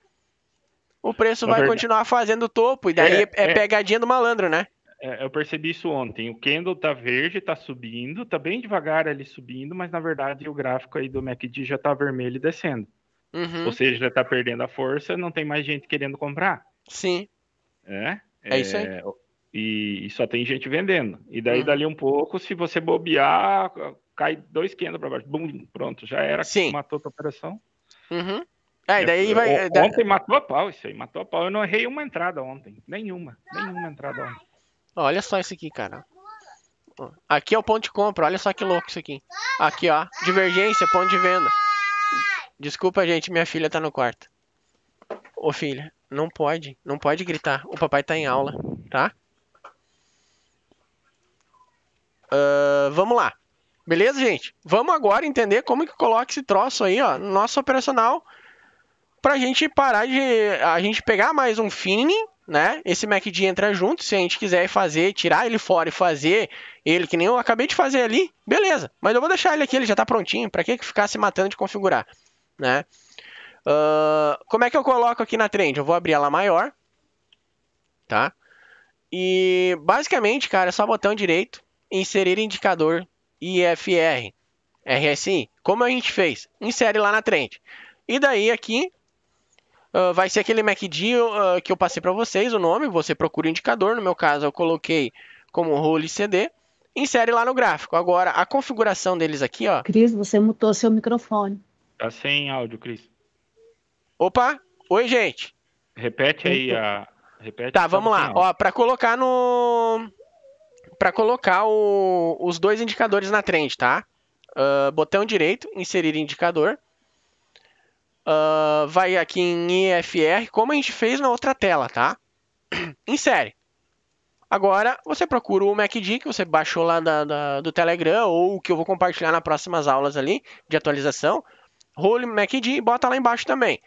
o preço vai verdade... continuar fazendo topo. E daí é, é, é pegadinha do malandro, né? É, eu percebi isso ontem. O candle tá verde, tá subindo, tá bem devagar ali subindo, mas na verdade o gráfico aí do MACD já tá vermelho e descendo. Uhum. Ou seja, já tá perdendo a força, não tem mais gente querendo comprar. Sim. É? É, é isso aí. É, e, e, só tem gente vendendo. E daí, uhum. dali um pouco, se você bobear, cai dois candles para baixo. Bum, pronto, já era. Sim. Matou a operação. Uhum. É, daí vai. É, ontem da... matou a pau isso aí, matou a pau. Eu não errei uma entrada ontem. Nenhuma. Nenhuma entrada ontem olha só isso aqui, cara. aqui é o ponto de compra. Olha só que louco isso aqui. Aqui, ó. Divergência, ponto de venda. Desculpa, gente. Minha filha tá no quarto. Ô, filha. Não pode. Não pode gritar. O papai tá em aula, tá? Uh, vamos lá. Beleza, gente? Vamos agora entender como que coloca esse troço aí, ó, no nosso operacional, pra gente parar de... a gente pegar mais um Fini né? Esse MACD entra junto, se a gente quiser fazer, tirar ele fora e fazer ele que nem eu acabei de fazer ali, beleza. Mas eu vou deixar ele aqui, ele já está prontinho, para que ficar se matando de configurar, né? Uh, como é que eu coloco aqui na trend? Eu vou abrir ela maior, tá? E basicamente, cara, é só botão direito, inserir indicador IFR, RSI. Como a gente fez? Insere lá na trend. E daí aqui ah, vai ser aquele MACD uh, ah, que eu passei para vocês o nome, você procura o indicador, no meu caso eu coloquei como role CD, insere lá no gráfico. Agora, a configuração deles aqui, ó. Cris, você mutou seu microfone. Tá sem áudio, Cris. Opa, oi, gente. Repete aí a... Repete tá, vamos lá. Ó, para colocar no... Para colocar o... os dois indicadores na trend, tá? Uh, botão direito, inserir indicador uh, vai aqui em IFR como a gente fez na outra tela, tá? Insere. Agora, você procura o MacD que você baixou lá da, da, do Telegram ou que eu vou compartilhar nas próximas aulas ali de atualização. Role MacD e bota lá embaixo também.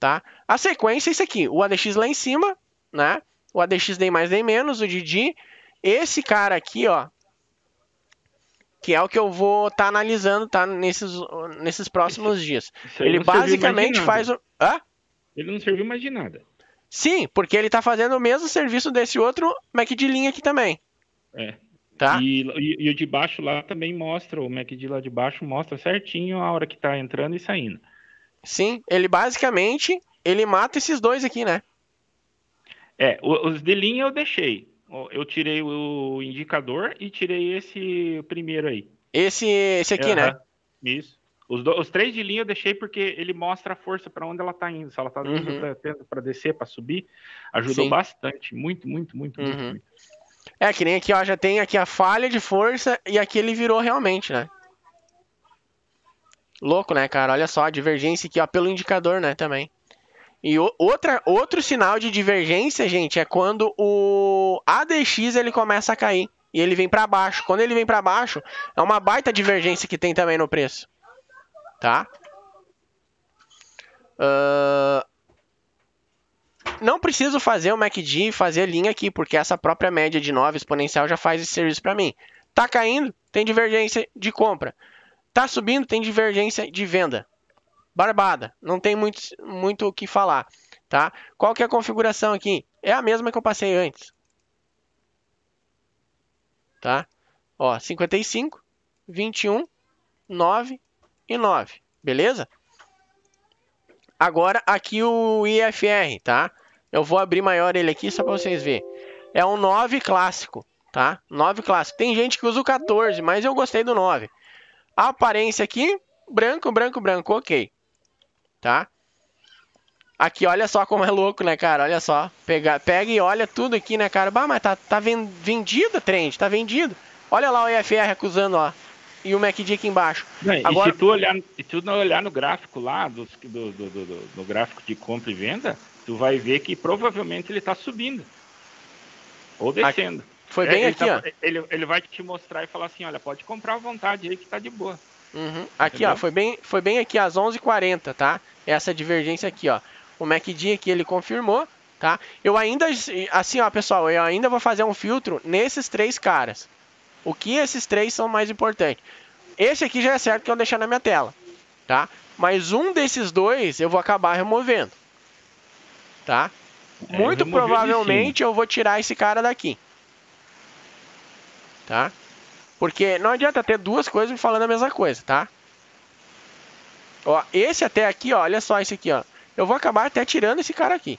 Tá? A sequência é isso aqui. O ADX lá em cima, né? O ADX nem mais nem menos, o Didi. Esse cara aqui, ó, que é o que eu vou estar tá analisando tá nesses, nesses próximos isso, dias. Isso ele basicamente faz o. Hã? Ele não serviu mais de nada. Sim, porque ele está fazendo o mesmo serviço desse outro Mac de linha aqui também. É. Tá? E, e, e, o de baixo lá também mostra, o Mac de lá de baixo mostra certinho a hora que está entrando e saindo. Sim, ele basicamente ele mata esses dois aqui, né? É, os de linha eu deixei eu tirei o indicador e tirei esse primeiro aí. Esse, esse aqui, uhum. né? Isso. Os, do, os, três de linha eu deixei porque ele mostra a força para onde ela está indo. Se ela está uhum. tendo para descer, para subir, ajudou Sim. bastante. Muito, muito, muito, uhum. muito, muito. É, que nem aqui, ó, já tem aqui a falha de força e aqui ele virou realmente, né? Louco, né, cara? Olha só, a divergência aqui, ó, pelo indicador, né, também. E outra, outro sinal de divergência, gente, é quando o ADX ele começa a cair e ele vem para baixo. Quando ele vem para baixo, é uma baita divergência que tem também no preço, tá? Uh... Não preciso fazer o MACD e fazer linha aqui, porque essa própria média de 9 exponencial já faz esse serviço para mim. Tá caindo, tem divergência de compra. Tá subindo, tem divergência de venda barbada, não tem muito, muito o que falar, tá? Qual que é a configuração aqui? É a mesma que eu passei antes, tá? Ó, 55, 21, 9 e 9, beleza? Agora aqui o IFR, tá? Eu vou abrir maior ele aqui só para vocês verem. É um 9 clássico, tá? 9 clássico. Tem gente que usa o 14, mas eu gostei do 9. A aparência aqui, branco, branco, branco, ok tá? Aqui, olha só como é louco, né, cara? Olha só. Pega, pega e olha tudo aqui, né, cara? Bah, mas tá, tá vendido, trend, tá vendido. Olha lá o EFR acusando, ó. E o MACD aqui embaixo. Não, Agora... E se tu, olhar, se tu não olhar no gráfico lá, dos, do, do, do, do, gráfico de compra e venda, tu vai ver que provavelmente ele tá subindo. Ou descendo. É, aqui, foi bem é, aqui, ele tá, ó. Ele, ele vai te mostrar e falar assim, olha, pode comprar à vontade aí que tá de boa. Uhum. Aqui, Entendeu? ó, foi bem, foi bem aqui às 11h40, tá? Essa divergência aqui, ó. O MACD aqui ele confirmou, tá? Eu ainda, assim, ó, pessoal, eu ainda vou fazer um filtro nesses três caras. O que esses três são mais importantes? Esse aqui já é certo que eu deixar na minha tela, tá? Mas um desses dois eu vou acabar removendo, tá? É, Muito provavelmente eu vou tirar esse cara daqui, tá? Porque não adianta ter duas coisas me falando a mesma coisa, tá? Ó, esse até aqui, ó, olha só esse aqui, ó. Eu vou acabar até tirando esse cara aqui.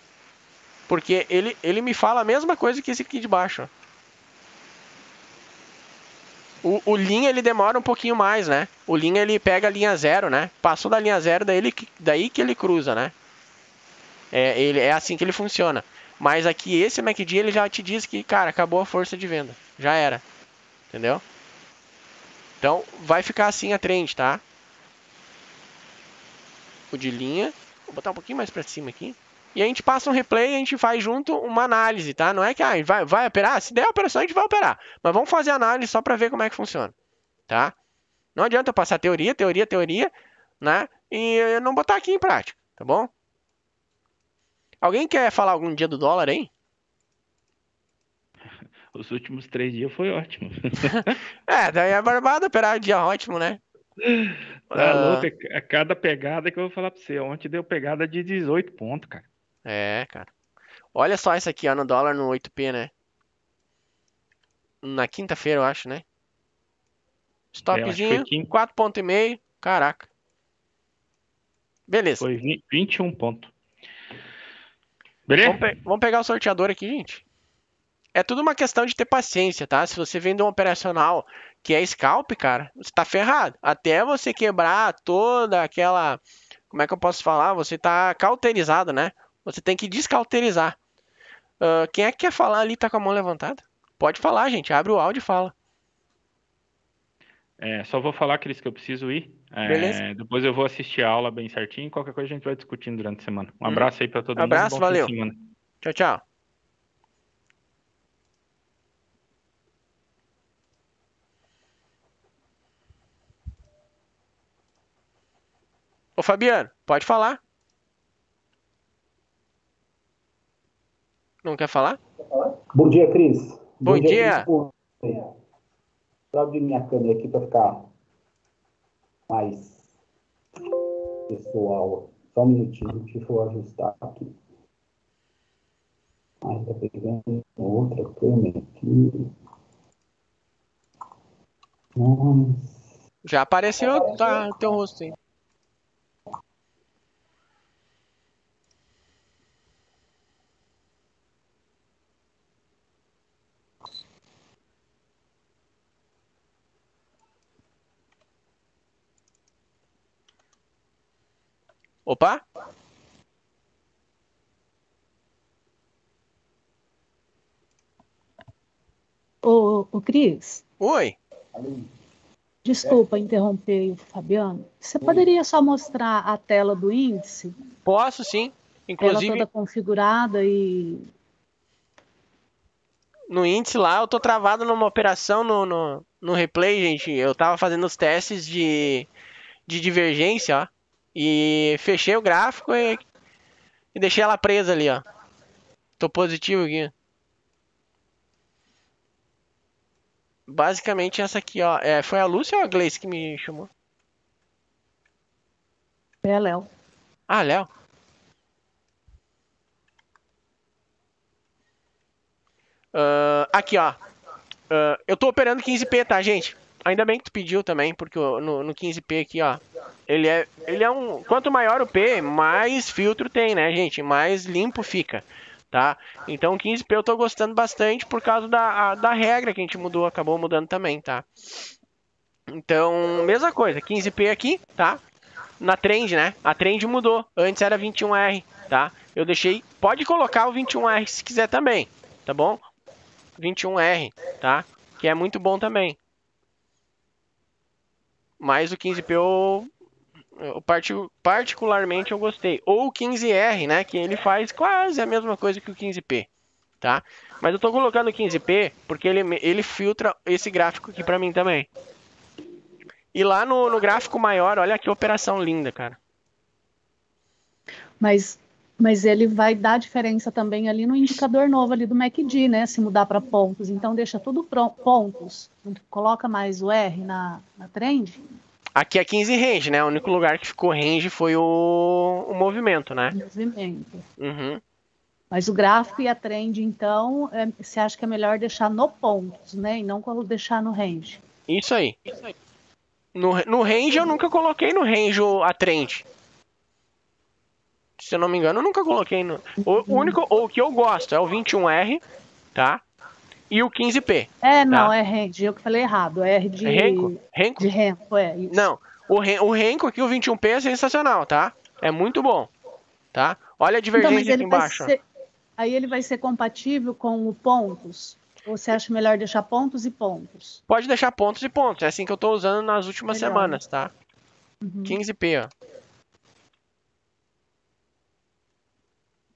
Porque ele, ele me fala a mesma coisa que esse aqui de baixo, ó. O, o linha ele demora um pouquinho mais, né? O linha ele pega a linha zero, né? Passou da linha zero, daí, ele, daí que ele cruza, né? É, ele, é assim que ele funciona. Mas aqui esse MACD ele já te diz que, cara, acabou a força de venda. Já era. Entendeu? Então, vai ficar assim a trend, tá? O de linha. Vou botar um pouquinho mais para cima aqui. E a gente passa um replay e a gente faz junto uma análise, tá? Não é que ah, vai, vai operar. Se der a operação, a gente vai operar. Mas vamos fazer análise só para ver como é que funciona, tá? Não adianta eu passar teoria, teoria, teoria, né? E eu não botar aqui em prática, tá bom? Alguém quer falar algum dia do dólar, hein? Os últimos três dias foi ótimo. é, daí a barbada operar um dia ótimo, né? Tá ah. louco, é, é cada pegada que eu vou falar pra você. Ontem deu pegada de 18 pontos, cara. É, cara. Olha só essa aqui, ó, no dólar no 8P, né? Na quinta-feira, eu acho, né? É, Stopzinho, é, quim... 4,5. Caraca. Beleza. Foi 21 pontos. Beleza? Vamos, pe vamos pegar o sorteador aqui, gente. É tudo uma questão de ter paciência, tá? Se você vende um operacional que é scalp, cara, você tá ferrado. Até você quebrar toda aquela. Como é que eu posso falar? Você tá cauterizado, né? Você tem que descauterizar. Uh, quem é que quer falar ali tá com a mão levantada? Pode falar, gente. Abre o áudio e fala. É, só vou falar, Cris, que eu preciso ir. É, depois eu vou assistir a aula bem certinho. Qualquer coisa a gente vai discutindo durante a semana. Um uhum. abraço aí para todo um abraço, mundo. Abraço, valeu. Tchau, tchau. Ô Fabiano, pode falar. Não quer falar? Bom dia, Cris. Bom, Bom dia. dia. Sobe minha câmera aqui para ficar mais pessoal. Só um minutinho, deixa eu ajustar aqui. Ah, está pegando outra câmera aqui. Nossa. Já apareceu tá, teu rosto aí. Opa! Ô, ô Cris. Oi. Desculpa interromper o Fabiano. Você poderia só mostrar a tela do índice? Posso, sim. Inclusive. Ela toda configurada e. No índice lá, eu tô travado numa operação no, no, no replay, gente. Eu tava fazendo os testes de, de divergência, ó. E fechei o gráfico e, e deixei ela presa ali, ó. Tô positivo aqui. Basicamente essa aqui, ó. É, foi a Lúcia ou a Gleice que me chamou? É a Léo. Ah, Léo. Uh, aqui, ó. Uh, eu tô operando 15p, tá, gente? Ainda bem que tu pediu também, porque no, no 15P aqui, ó, ele é, ele é um... Quanto maior o P, mais filtro tem, né, gente? Mais limpo fica, tá? Então 15P eu tô gostando bastante por causa da, a, da regra que a gente mudou, acabou mudando também, tá? Então, mesma coisa, 15P aqui, tá? Na trend, né? A trend mudou, antes era 21R, tá? Eu deixei, pode colocar o 21R se quiser também, tá bom? 21R, tá? Que é muito bom também. Mas o 15P eu, eu particularmente eu gostei. Ou o 15R, né? Que ele faz quase a mesma coisa que o 15P, tá? Mas eu tô colocando o 15P porque ele, ele filtra esse gráfico aqui pra mim também. E lá no, no gráfico maior, olha que operação linda, cara. Mas mas ele vai dar diferença também ali no indicador novo ali do MACD, né? Se mudar para pontos, então deixa tudo pontos, coloca mais o R na, na trend. Aqui é 15 range, né? O único lugar que ficou range foi o, o movimento, né? O movimento. Uhum. Mas o gráfico e a trend, então, é, você acha que é melhor deixar no pontos, né? E não deixar no range. Isso aí. Isso aí. No, no range eu nunca coloquei no range a trend se eu não me engano, eu nunca coloquei. No... O único, o que eu gosto é o 21R, tá? E o 15P. É, tá? não, é Renko, eu que falei errado. É R de. É Renko? Renko? De Renko, é. Isso. Não, o, Ren, o Renko aqui, o 21P, é sensacional, tá? É muito bom, tá? Olha a então, divergência então, aqui embaixo. Ser... Aí ele vai ser compatível com o Pontos? Ou você acha melhor deixar pontos e pontos? Pode deixar pontos e pontos, é assim que eu tô usando nas últimas melhor. semanas, né? tá? Uhum. 15P, ó.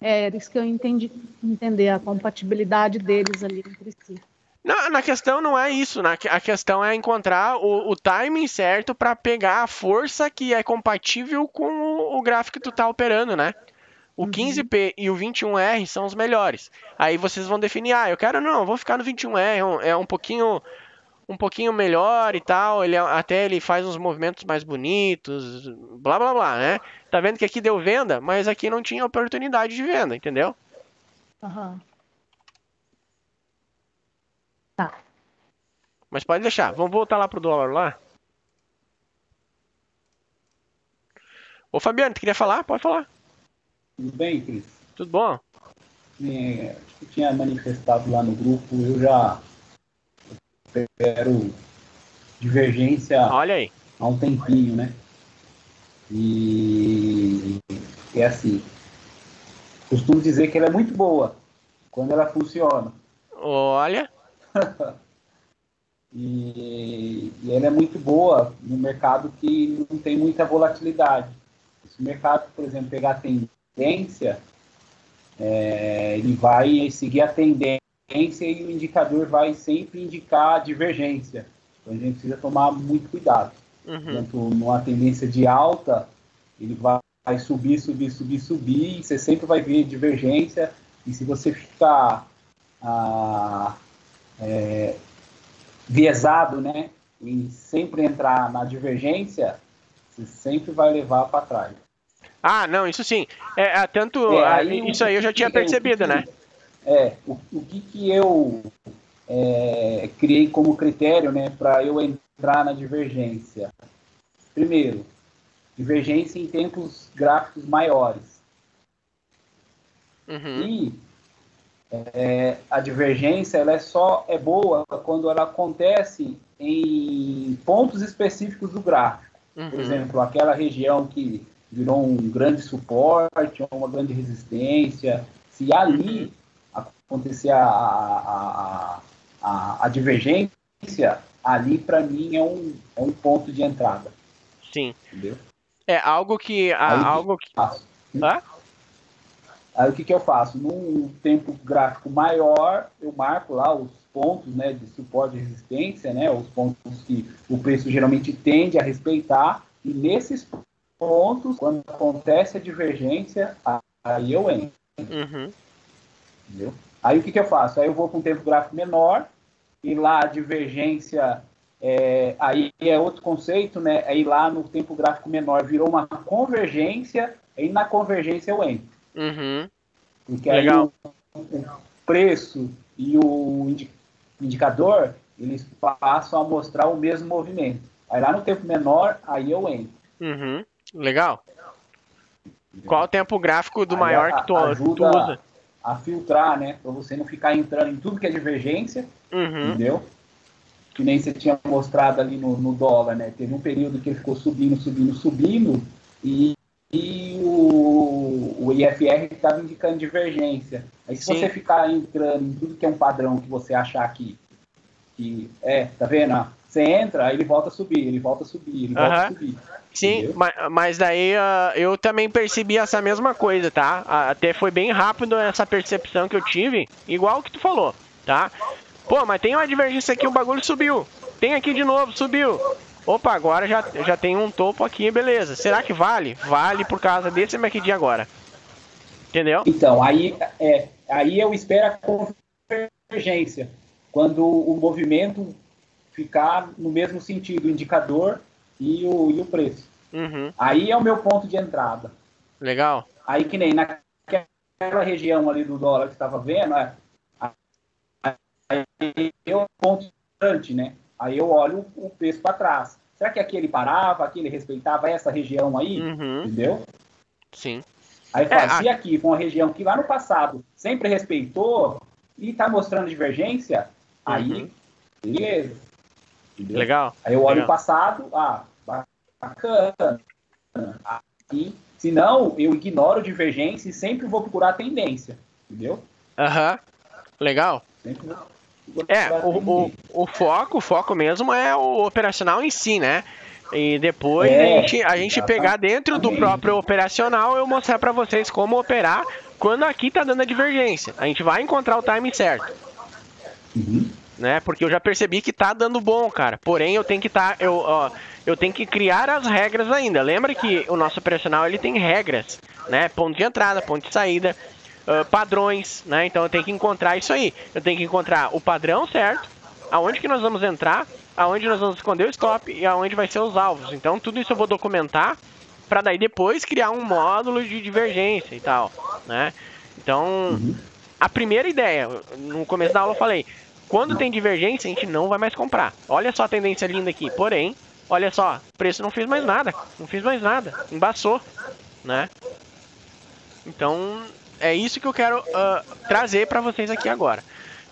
é isso que eu entendi, entender a compatibilidade deles ali entre si. Não, na questão não é isso, na, a questão é encontrar o, o timing certo para pegar a força que é compatível com o, o gráfico que tu tá operando, né? O uhum. 15P e o 21R são os melhores. Aí vocês vão definir, ah, eu quero não, vou ficar no 21R, é um, é um pouquinho um pouquinho melhor e tal, ele é, até ele faz uns movimentos mais bonitos, blá blá blá, né? Tá vendo que aqui deu venda, mas aqui não tinha oportunidade de venda, entendeu? Uhum. Tá. Mas pode deixar. Vamos voltar lá pro dólar lá. Ô Fabiano, tu queria falar? Pode falar. Tudo bem, Cris? Tudo bom? É, tinha manifestado lá no grupo, eu já Espero divergência Olha aí. há um tempinho, né? E é assim. Costumo dizer que ela é muito boa quando ela funciona. Olha. e, e ela é muito boa no mercado que não tem muita volatilidade. Se o mercado, por exemplo, pegar a tendência, é, ele vai seguir a tendência tendência e o indicador vai sempre indicar divergência. Então a gente precisa tomar muito cuidado. Uhum. numa tendência de alta, ele vai, subir, subir, subir, subir, e você sempre vai ver divergência. E se você ficar ah, é, viesado, né, em sempre entrar na divergência, você sempre vai levar para trás. Ah, não, isso sim. É, é tanto é, ah, aí, isso aí eu já tinha percebido, né? né? É, o, o que, que eu é, criei como critério né, para eu entrar na divergência? Primeiro, divergência em tempos gráficos maiores. Uhum. E é, a divergência ela é só é boa quando ela acontece em pontos específicos do gráfico. Uhum. Por exemplo, aquela região que virou um grande suporte, uma grande resistência, se ali uhum acontecer a, a, a, a divergência, ali para mim é um, é um ponto de entrada. Sim. Entendeu? É algo que. A, Aí, algo que... ah Aí o que, que eu faço? Num tempo gráfico maior, eu marco lá os pontos né, de suporte e resistência, né, os pontos que o preço geralmente tende a respeitar, e nesses pontos, quando acontece a divergência, aí eu entro. Uhum. Entendeu? Aí o que, que eu faço? Aí eu vou com um tempo gráfico menor e lá a divergência é, aí é outro conceito, né? Aí lá no tempo gráfico menor virou uma convergência, e na convergência eu entro. Uhum. Porque Legal. aí o, o, preço e o indicador, eles passam a mostrar o mesmo movimento. Aí lá no tempo menor, aí eu entro. Uhum. Legal. Qual o tempo gráfico do aí maior a, que tu, ajuda, tu usa? a filtrar, né? Para você não ficar entrando em tudo que é divergência, uhum. entendeu? Que nem você tinha mostrado ali no, no dólar, né? Teve um período que ele ficou subindo, subindo, subindo, e, e o, o IFR estava indicando divergência. Aí se Sim. você ficar entrando em tudo que é um padrão que você achar que, que é, tá vendo? Ah, você entra, aí ele volta a subir, ele volta a subir, ele volta a subir. Sim, mas, mas, daí uh, eu também percebi essa mesma coisa, tá? Até foi bem rápido essa percepção que eu tive, igual que tu falou, tá? Pô, mas tem uma divergência aqui, o um bagulho subiu. Tem aqui de novo, subiu. Opa, agora já, já tem um topo aqui, beleza. Será que vale? Vale por causa desse MACD agora. Entendeu? Então, aí, é, aí eu espero a convergência. Quando o movimento ficar no mesmo sentido, o indicador e o, e o preço. Uhum. Aí é o meu ponto de entrada. Legal. Aí que nem naquela região ali do dólar que estava vendo, é, aí é o ponto importante, né? Aí eu olho o preço para trás. Será que aqui ele parava, aqui ele respeitava essa região aí? Uhum. Entendeu? Sim. Aí fazia é, a... aqui com uma região que lá no passado sempre respeitou e está mostrando divergência, uhum. aí beleza. Entendeu? Legal. Aí eu olho legal. o passado, ah, bacana. Aqui, se não, eu ignoro divergência e sempre vou procurar tendência, entendeu? Aham. Legal. Sempre não. é, o, o, o, foco, o foco mesmo é o operacional em si, né? E depois é, a gente, a gente pegar dentro do próprio operacional eu mostrar para vocês como operar quando aqui tá dando a divergência. A gente vai encontrar o time certo. Uhum né? Porque eu já percebi que tá dando bom, cara. Porém, eu tenho que tá, eu, ó, eu tenho que criar as regras ainda. Lembra que o nosso operacional ele tem regras, né? Ponto de entrada, ponto de saída, uh, padrões, né? Então eu tenho que encontrar isso aí. Eu tenho que encontrar o padrão certo, aonde que nós vamos entrar, aonde nós vamos esconder o stop e aonde vai ser os alvos. Então tudo isso eu vou documentar para daí depois criar um módulo de divergência e tal, né? Então, uhum. a primeira ideia, no começo da aula eu falei, quando tem divergência, a gente não vai mais comprar. Olha só a tendência linda aqui. Porém, olha só, preço não fez mais nada. Não fez mais nada. Embaçou, né? Então, é isso que eu quero uh, trazer para vocês aqui agora.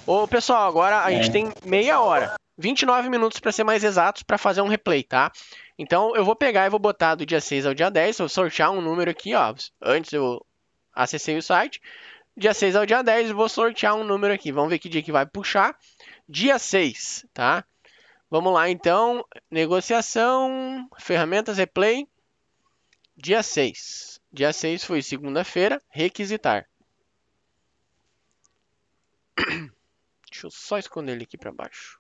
Ô, pessoal, agora a gente é. tem meia hora. 29 minutos para ser mais exatos para fazer um replay, tá? Então eu vou pegar e vou botar do dia 6 ao dia 10, vou sortear um número aqui, ó. Antes eu acessei o site, Dia 6 ao dia 10, vou sortear um número aqui. Vamos ver que dia que vai puxar. Dia 6, tá? Vamos lá, então. Negociação, ferramentas, replay. Dia 6. Dia 6 foi segunda-feira. Requisitar. Deixa eu só esconder ele aqui para baixo.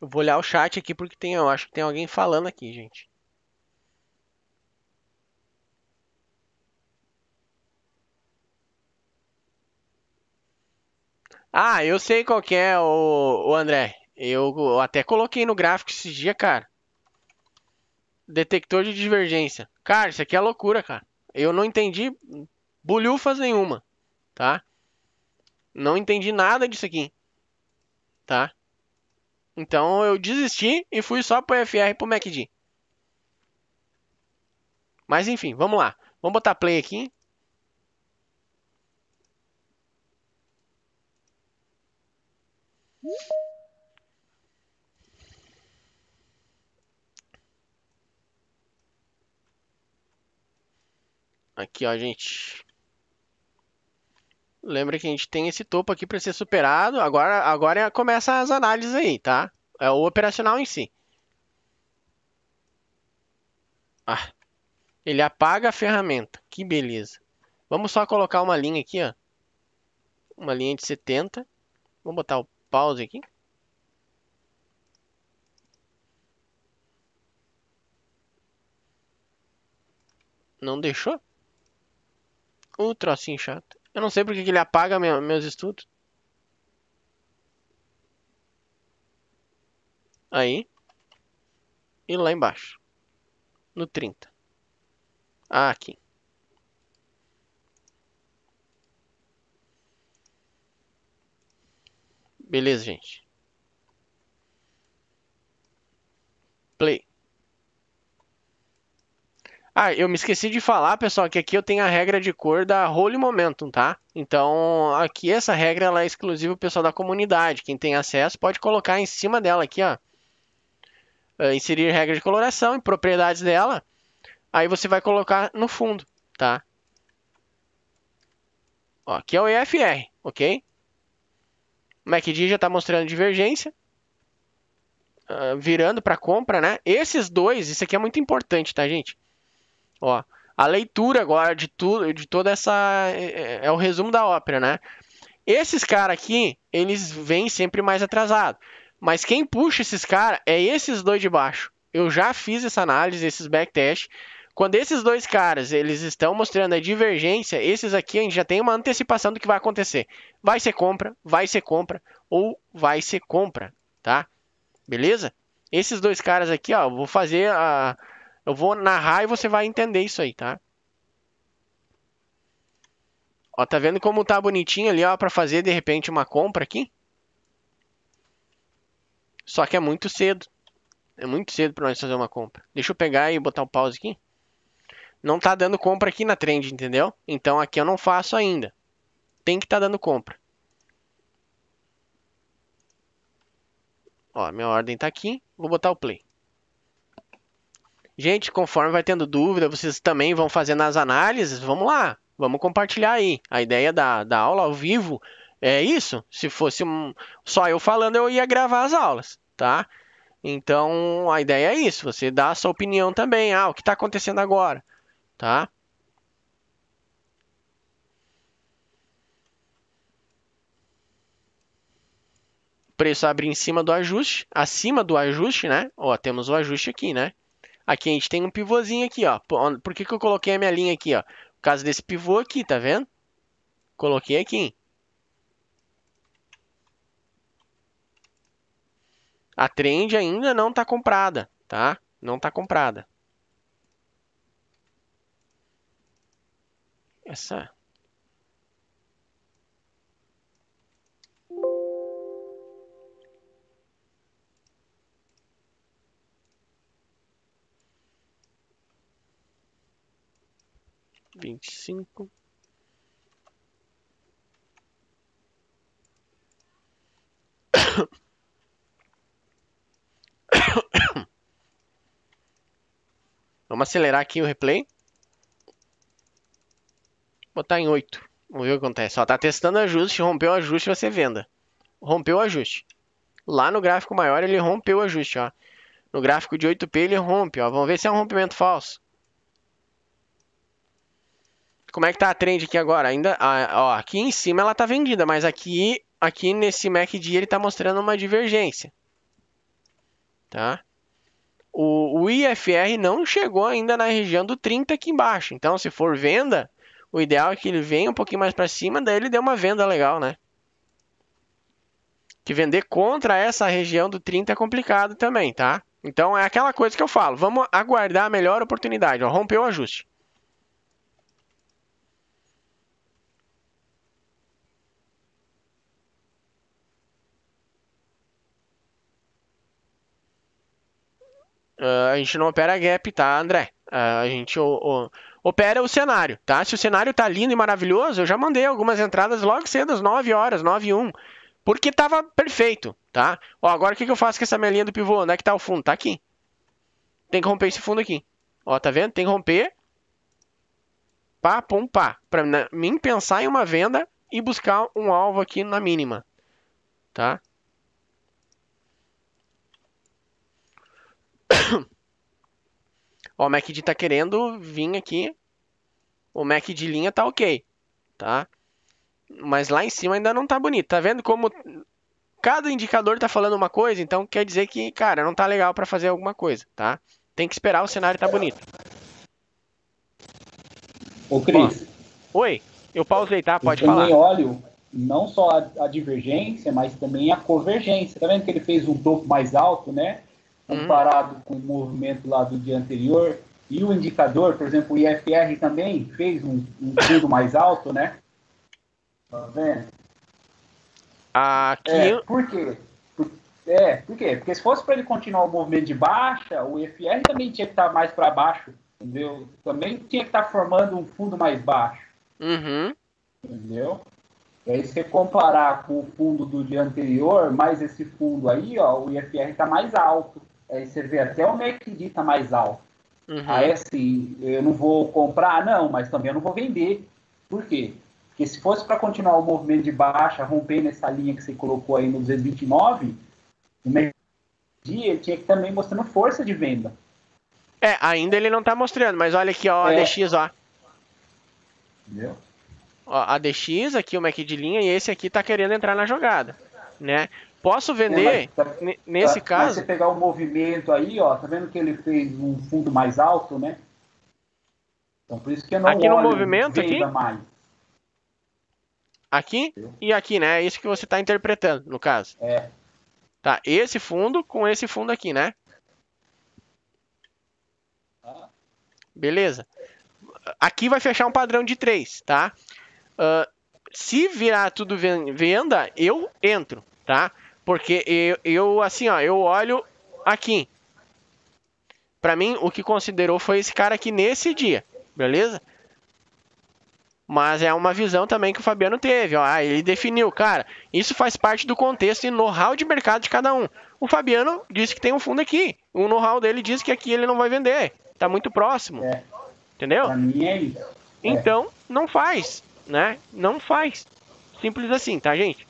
Eu vou olhar o chat aqui porque tem, eu acho que tem alguém falando aqui, gente. Ah, eu sei qual que é, o, o André. Eu, eu até coloquei no gráfico esse dia, cara. Detector de divergência. Cara, isso aqui é loucura, cara. Eu não entendi bolhufas nenhuma, tá? Não entendi nada disso aqui, tá? Então eu desisti e fui só pro FR e pro MACD. Mas enfim, vamos lá. Vamos botar play aqui. Aqui, ó, gente. Lembra que a gente tem esse topo aqui para ser superado. Agora, agora é, começa as análises aí, tá? É o operacional em si. Ah, ele apaga a ferramenta. Que beleza. Vamos só colocar uma linha aqui, ó. Uma linha de 70. Vamos botar o pause aqui. Não deixou? O trocinho chato. Eu não sei porque que ele apaga meus estudos. Aí. E lá embaixo. No 30. Ah, aqui. Beleza, gente. Play. Ah, eu me esqueci de falar, pessoal, que aqui eu tenho a regra de cor da Holy Momentum, tá? Então, aqui essa regra ela é exclusiva pro pessoal da comunidade. Quem tem acesso pode colocar em cima dela aqui, ó. Uh, inserir regra de coloração e propriedades dela. Aí você vai colocar no fundo, tá? Ó, aqui é o EFR, ok? O MACD já está mostrando divergência, uh, virando para compra, né? Esses dois, isso aqui é muito importante, tá, gente? Ó, a leitura agora de tudo, de toda essa é, é, é o resumo da ópera, né? Esses caras aqui, eles vêm sempre mais atrasado. Mas quem puxa esses caras é esses dois de baixo. Eu já fiz essa análise, esses backtest. Quando esses dois caras, eles estão mostrando a divergência, esses aqui a gente já tem uma antecipação do que vai acontecer vai ser compra, vai ser compra ou vai ser compra, tá? Beleza? Esses dois caras aqui, ó, eu vou fazer a eu vou narrar e você vai entender isso aí, tá? Ó, tá vendo como tá bonitinho ali, ó, para fazer de repente uma compra aqui? Só que é muito cedo. É muito cedo para nós fazer uma compra. Deixa eu pegar e botar um pause aqui. Não tá dando compra aqui na trend, entendeu? Então aqui eu não faço ainda tem que estar tá dando compra. Ó, minha ordem está aqui. Vou botar o play. Gente, conforme vai tendo dúvida, vocês também vão fazendo as análises. Vamos lá, vamos compartilhar aí. A ideia da, da aula ao vivo é isso. Se fosse um, só eu falando, eu ia gravar as aulas, tá? Então, a ideia é isso. Você dá a sua opinião também. Ah, o que está acontecendo agora, tá? preço abrir em cima do ajuste, acima do ajuste, né? Ó, temos o ajuste aqui, né? Aqui a gente tem um pivôzinho aqui, ó. Por que, que eu coloquei a minha linha aqui, ó? Por causa desse pivô aqui, tá vendo? Coloquei aqui. A trend ainda não está comprada, tá? Não está comprada. Essa vinte e cinco Vamos acelerar aqui o replay. Botar em 8. Vamos ver o que acontece. Ó, tá testando ajuste, rompeu o ajuste, vai ser venda. Rompeu o ajuste. Lá no gráfico maior ele rompeu o ajuste, ó. No gráfico de 8P ele rompe, ó. Vamos ver se é um rompimento falso. Como é que tá a trend aqui agora? Ainda, ó, aqui em cima ela tá vendida, mas aqui, aqui nesse MACD ele tá mostrando uma divergência. Tá? O, o IFR não chegou ainda na região do 30 aqui embaixo. Então, se for venda, o ideal é que ele venha um pouquinho mais para cima, daí ele deu uma venda legal, né? Que vender contra essa região do 30 é complicado também, tá? Então é aquela coisa que eu falo, vamos aguardar a melhor oportunidade, ó, rompeu o ajuste. Uh, a gente não opera gap, tá, André? Uh, a gente o, o, opera o cenário, tá? Se o cenário tá lindo e maravilhoso, eu já mandei algumas entradas logo cedo, às 9 horas, 9 e 1. Porque tava perfeito, tá? Ó, agora o que, que eu faço com essa minha linha do pivô? Onde é que tá o fundo? Tá aqui. Tem que romper esse fundo aqui. Ó, tá vendo? Tem que romper. Pá, pum, pá. Pra mim pensar em uma venda e buscar um alvo aqui na mínima, tá? Ó, o MACD tá querendo vir aqui. O Mac de linha tá ok, tá? Mas lá em cima ainda não tá bonito. Tá vendo como cada indicador tá falando uma coisa? Então quer dizer que, cara, não tá legal para fazer alguma coisa, tá? Tem que esperar o cenário tá bonito. Ô, Cris. Oi, eu pausei, tá? Pode falar. Eu olho não só a, a divergência, mas também a convergência. Tá vendo que ele fez um topo mais alto, né? comparado hum. com o movimento lá do dia anterior. E o indicador, por exemplo, o IFR também fez um, um fundo mais alto, né? Tá vendo? Aqui... É, por quê? Por, é, por quê? Porque se fosse para ele continuar o movimento de baixa, o IFR também tinha que estar tá mais para baixo, entendeu? Também tinha que estar tá formando um fundo mais baixo. Uhum. Entendeu? E aí, se você comparar com o fundo do dia anterior, mais esse fundo aí, ó, o IFR está mais alto aí é, você vê até o MEC dita tá mais alto. Uhum. Aí assim, eu não vou comprar, não, mas também eu não vou vender. Por quê? Porque se fosse para continuar o movimento de baixa, rompendo essa linha que você colocou aí no 229, o MEC dia tinha que também mostrando força de venda. É, ainda ele não está mostrando, mas olha aqui, ó, é. a é. DX, ó. Entendeu? Ó, a DX aqui, o Mac de linha, e esse aqui está querendo entrar na jogada, né? Posso é, vender, mas, nesse caso... Mas você pegar o movimento aí, ó, tá vendo que ele fez um fundo mais alto, né? Então por isso que eu não Aqui no movimento, aqui? Mais. Aqui e aqui, né? É isso que você está interpretando, no caso. É. Tá, esse fundo com esse fundo aqui, né? Beleza. Aqui vai fechar um padrão de 3, tá? Uh, se virar tudo venda, eu entro, tá? Porque eu, eu assim, ó, eu olho aqui. Para mim, o que considerou foi esse cara aqui nesse dia, beleza? Mas é uma visão também que o Fabiano teve. Ó. Ah, ele definiu, cara, isso faz parte do contexto e know-how de mercado de cada um. O Fabiano disse que tem um fundo aqui. O know-how dele diz que aqui ele não vai vender. Tá muito próximo. É. Entendeu? É, é. Então, não faz, né? Não faz. Simples assim, tá, gente?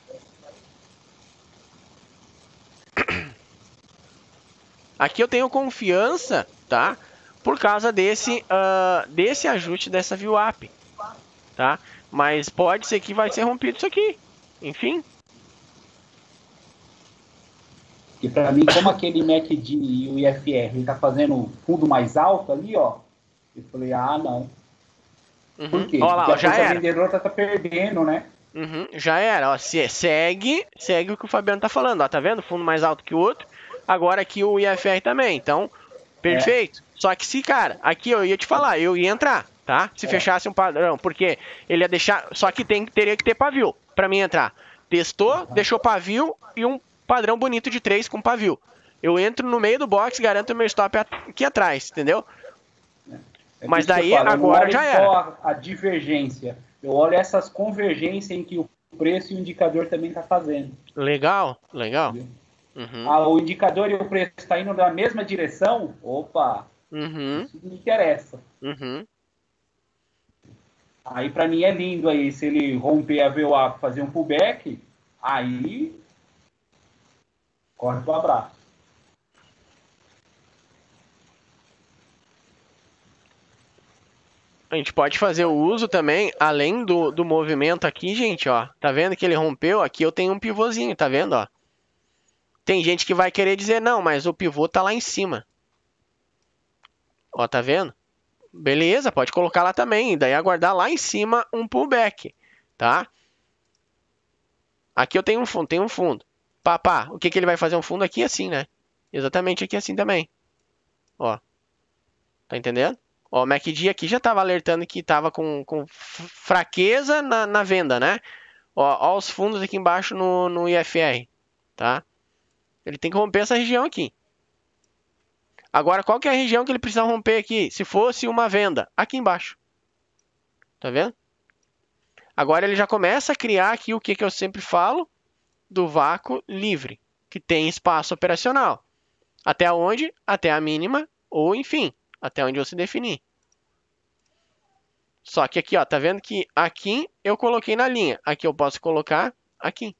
Aqui eu tenho confiança, tá? Por causa desse, uh, desse ajuste dessa VWAP, tá? Mas pode ser que vai ser rompido isso aqui. Enfim. E para mim, como aquele MACD e o IFR está fazendo fundo mais alto ali, ó. Eu falei, ah, não. Uhum. Por quê? Olha lá, Porque ó, já era. vendedora tá perdendo, né? Uhum, já era, ó, se segue, segue o que o Fabiano tá falando, ó, tá vendo? Fundo mais alto que o outro agora aqui o IFR também. Então, perfeito. É. Só que se, cara, aqui eu ia te falar, eu ia entrar, tá? Se é. fechasse um padrão, porque ele ia deixar. Só que tem, teria que ter pavio para mim entrar. Testou, uhum. deixou pavio e um padrão bonito de três com pavio. Eu entro no meio do box, garanto meu stop aqui atrás, entendeu? É, é Mas daí agora já é. A divergência. Eu olho essas convergências em que o preço e o indicador também está fazendo. Legal, legal. Entendeu? Uhum. Ah, o indicador e o preço estão tá indo na mesma direção, opa, uhum. isso me interessa. Uhum. Aí para mim é lindo aí, se ele romper a VWAP fazer um pullback, aí corre pro abraço. A gente pode fazer o uso também, além do, do movimento aqui, gente, ó. Tá vendo que ele rompeu? Aqui eu tenho um pivôzinho, tá vendo, ó? Tem gente que vai querer dizer, não, mas o pivô tá lá em cima. Ó, tá vendo? Beleza, pode colocar lá também. Daí aguardar lá em cima um pullback, tá? Aqui eu tenho um fundo, tenho um fundo. Papá, o que, que ele vai fazer um fundo aqui assim, né? Exatamente aqui assim também. Ó. Tá entendendo? Ó, o MACD aqui já estava alertando que estava com, com fraqueza na, na, venda, né? Ó, ó os fundos aqui embaixo no, no IFR, tá? Ele tem que romper essa região aqui. Agora, qual que é a região que ele precisa romper aqui? Se fosse uma venda, aqui embaixo. Tá vendo? Agora ele já começa a criar aqui o que, que eu sempre falo do vácuo livre, que tem espaço operacional. Até onde? Até a mínima ou, enfim, até onde eu se definir. Só que aqui, ó, tá vendo que aqui eu coloquei na linha. Aqui eu posso colocar aqui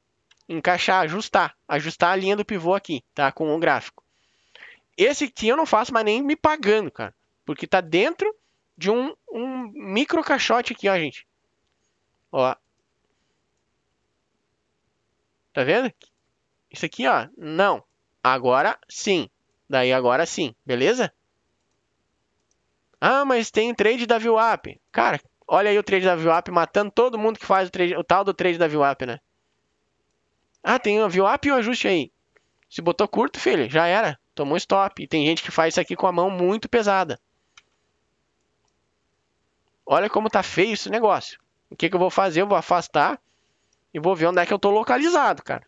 encaixar, ajustar, ajustar a linha do pivô aqui, tá? Com o gráfico. Esse aqui eu não faço mais nem me pagando, cara, porque tá dentro de um, um micro caixote aqui, ó, gente. Ó. Tá vendo? Isso aqui, ó, não. Agora sim. Daí agora sim, beleza? Ah, mas tem trade da VWAP. Cara, olha aí o trade da VWAP matando todo mundo que faz o, trade, o tal do trade da VWAP, né? Ah, tem um avião, ah, up e um ajuste aí. Se botou curto, filho, já era. Tomou stop. E tem gente que faz isso aqui com a mão muito pesada. Olha como tá feio esse negócio. O que, que eu vou fazer? Eu vou afastar e vou ver onde é que eu tô localizado, cara.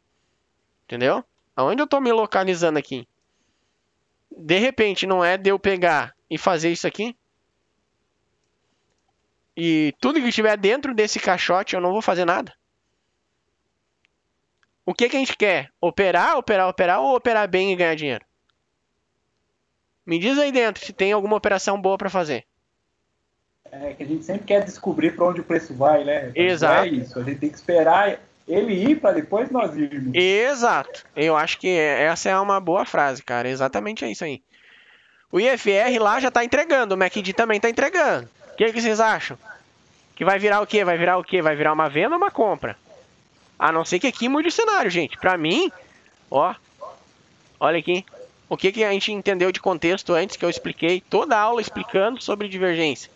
Entendeu? Aonde eu tô me localizando aqui? De repente, não é de eu pegar e fazer isso aqui? E tudo que estiver dentro desse caixote, eu não vou fazer nada. O que, que a gente quer? Operar, operar, operar ou operar bem e ganhar dinheiro? Me diz aí dentro se tem alguma operação boa para fazer. É que a gente sempre quer descobrir para onde o preço vai, né? Então, tipo, é Exato. É isso, a gente tem que esperar ele ir para depois nós irmos. Exato. Eu acho que é, essa é uma boa frase, cara. Exatamente é isso aí. O IFR lá já tá entregando, o MACD também tá entregando. O que, que vocês acham? Que vai virar o quê? Vai virar o quê? Vai virar uma venda ou uma compra? A não ser que aqui mude o cenário, gente. Pra mim, ó. Olha aqui. O que, que a gente entendeu de contexto antes que eu expliquei toda a aula explicando sobre divergência.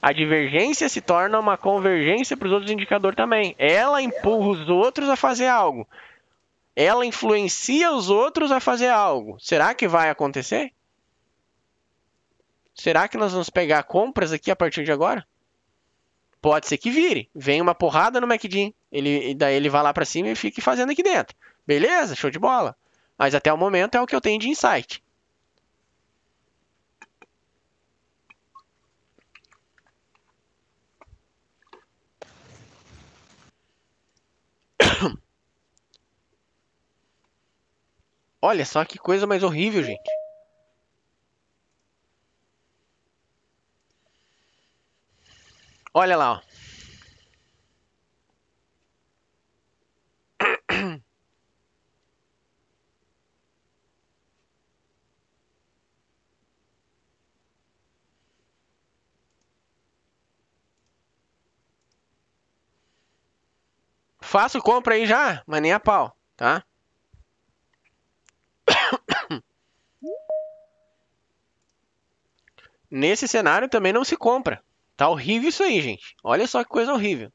A divergência se torna uma convergência para os outros indicadores também. Ela empurra os outros a fazer algo. Ela influencia os outros a fazer algo. Será que vai acontecer? Será que nós vamos pegar compras aqui a partir de agora? Pode ser que vire. Vem uma porrada no McDean. Ele, daí ele vai lá para cima e fique fazendo aqui dentro. Beleza, show de bola. Mas até o momento é o que eu tenho de insight. Olha só que coisa mais horrível, gente. Olha lá, ó. Faço compra aí já, mas nem a pau, tá? Nesse cenário também não se compra. Tá horrível isso aí, gente. Olha só que coisa horrível.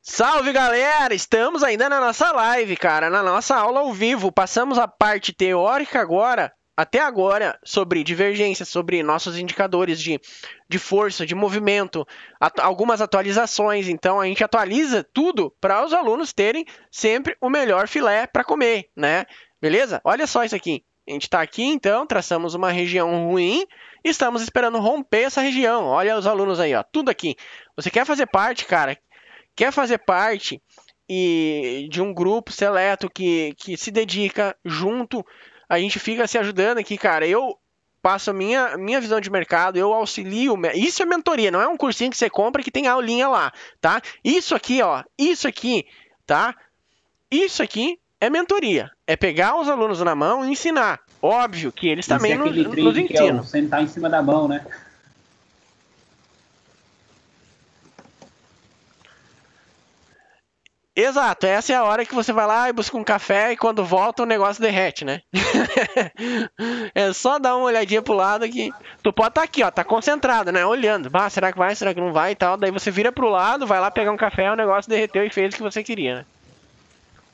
Salve galera! Estamos ainda na nossa live, cara, na nossa aula ao vivo. Passamos a parte teórica agora até agora sobre divergências, sobre nossos indicadores de, de força, de movimento, at algumas atualizações. Então a gente atualiza tudo para os alunos terem sempre o melhor filé para comer, né? Beleza? Olha só isso aqui. A gente está aqui, então, traçamos uma região ruim e estamos esperando romper essa região. Olha os alunos aí, ó, tudo aqui. Você quer fazer parte, cara? Quer fazer parte e de um grupo seleto que, que se dedica junto a gente fica se ajudando aqui, cara. Eu passo a minha, minha visão de mercado, eu auxilio. Isso é mentoria, não é um cursinho que você compra que tem aulinha lá, tá? Isso aqui, ó, isso aqui, tá? Isso aqui é mentoria. É pegar os alunos na mão e ensinar. Óbvio que eles é também Esse é nos, nos ensinam. É sentar em cima da mão, né? Exato, essa é a hora que você vai lá e busca um café e quando volta o negócio derrete, né? é só dar uma olhadinha pro lado que tu pode estar tá aqui, ó, tá concentrado, né? Olhando, bah, será que vai, será que não vai e tal. Daí você vira pro lado, vai lá pegar um café, o negócio derreteu e fez o que você queria, né?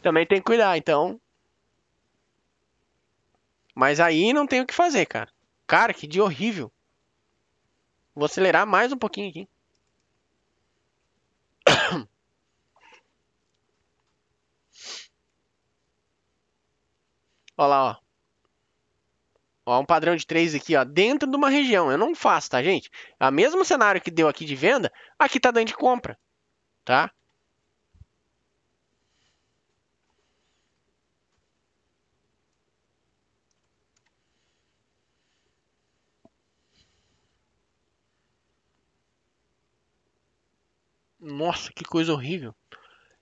Também tem que cuidar, então. Mas aí não tem o que fazer, cara. Cara, que dia horrível. Vou acelerar mais um pouquinho aqui. Olha lá, ó. Ó, um padrão de 3 aqui, ó, dentro de uma região. Eu não faço, tá, gente? É o mesmo cenário que deu aqui de venda, aqui tá dando de compra, tá? Nossa, que coisa horrível.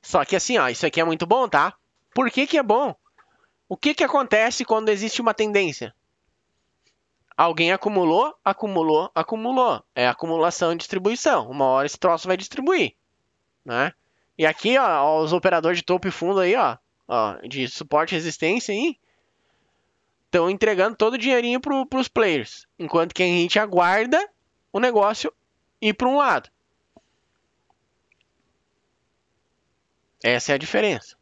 Só que assim, ó, isso aqui é muito bom, tá? Por que que é bom? O que, que acontece quando existe uma tendência? Alguém acumulou, acumulou, acumulou. É acumulação e distribuição. Uma hora esse troço vai distribuir. Né? E aqui, ó, os operadores de topo e fundo aí, ó, ó de suporte e resistência aí, estão entregando todo o dinheirinho para os players. Enquanto que a gente aguarda o negócio ir para um lado. Essa é a diferença.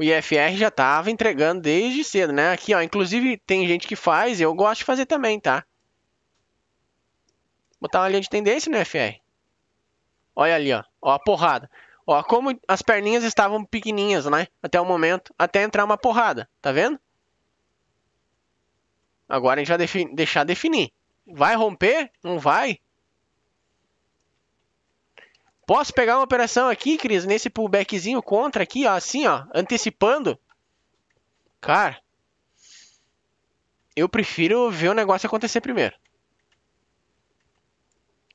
o IFR já estava entregando desde cedo, né? Aqui, ó, inclusive tem gente que faz, eu gosto de fazer também, tá? Botar uma linha de tendência no IFR. Olha ali, ó, ó a porrada. Ó, como as perninhas estavam pequenininhas, né? Até o momento, até entrar uma porrada, tá vendo? Agora a gente vai deixar definir. Vai romper? Não vai? Posso pegar uma operação aqui, Cris? Nesse pullbackzinho contra aqui, ó. Assim, ó. Antecipando. Cara. Eu prefiro ver o negócio acontecer primeiro.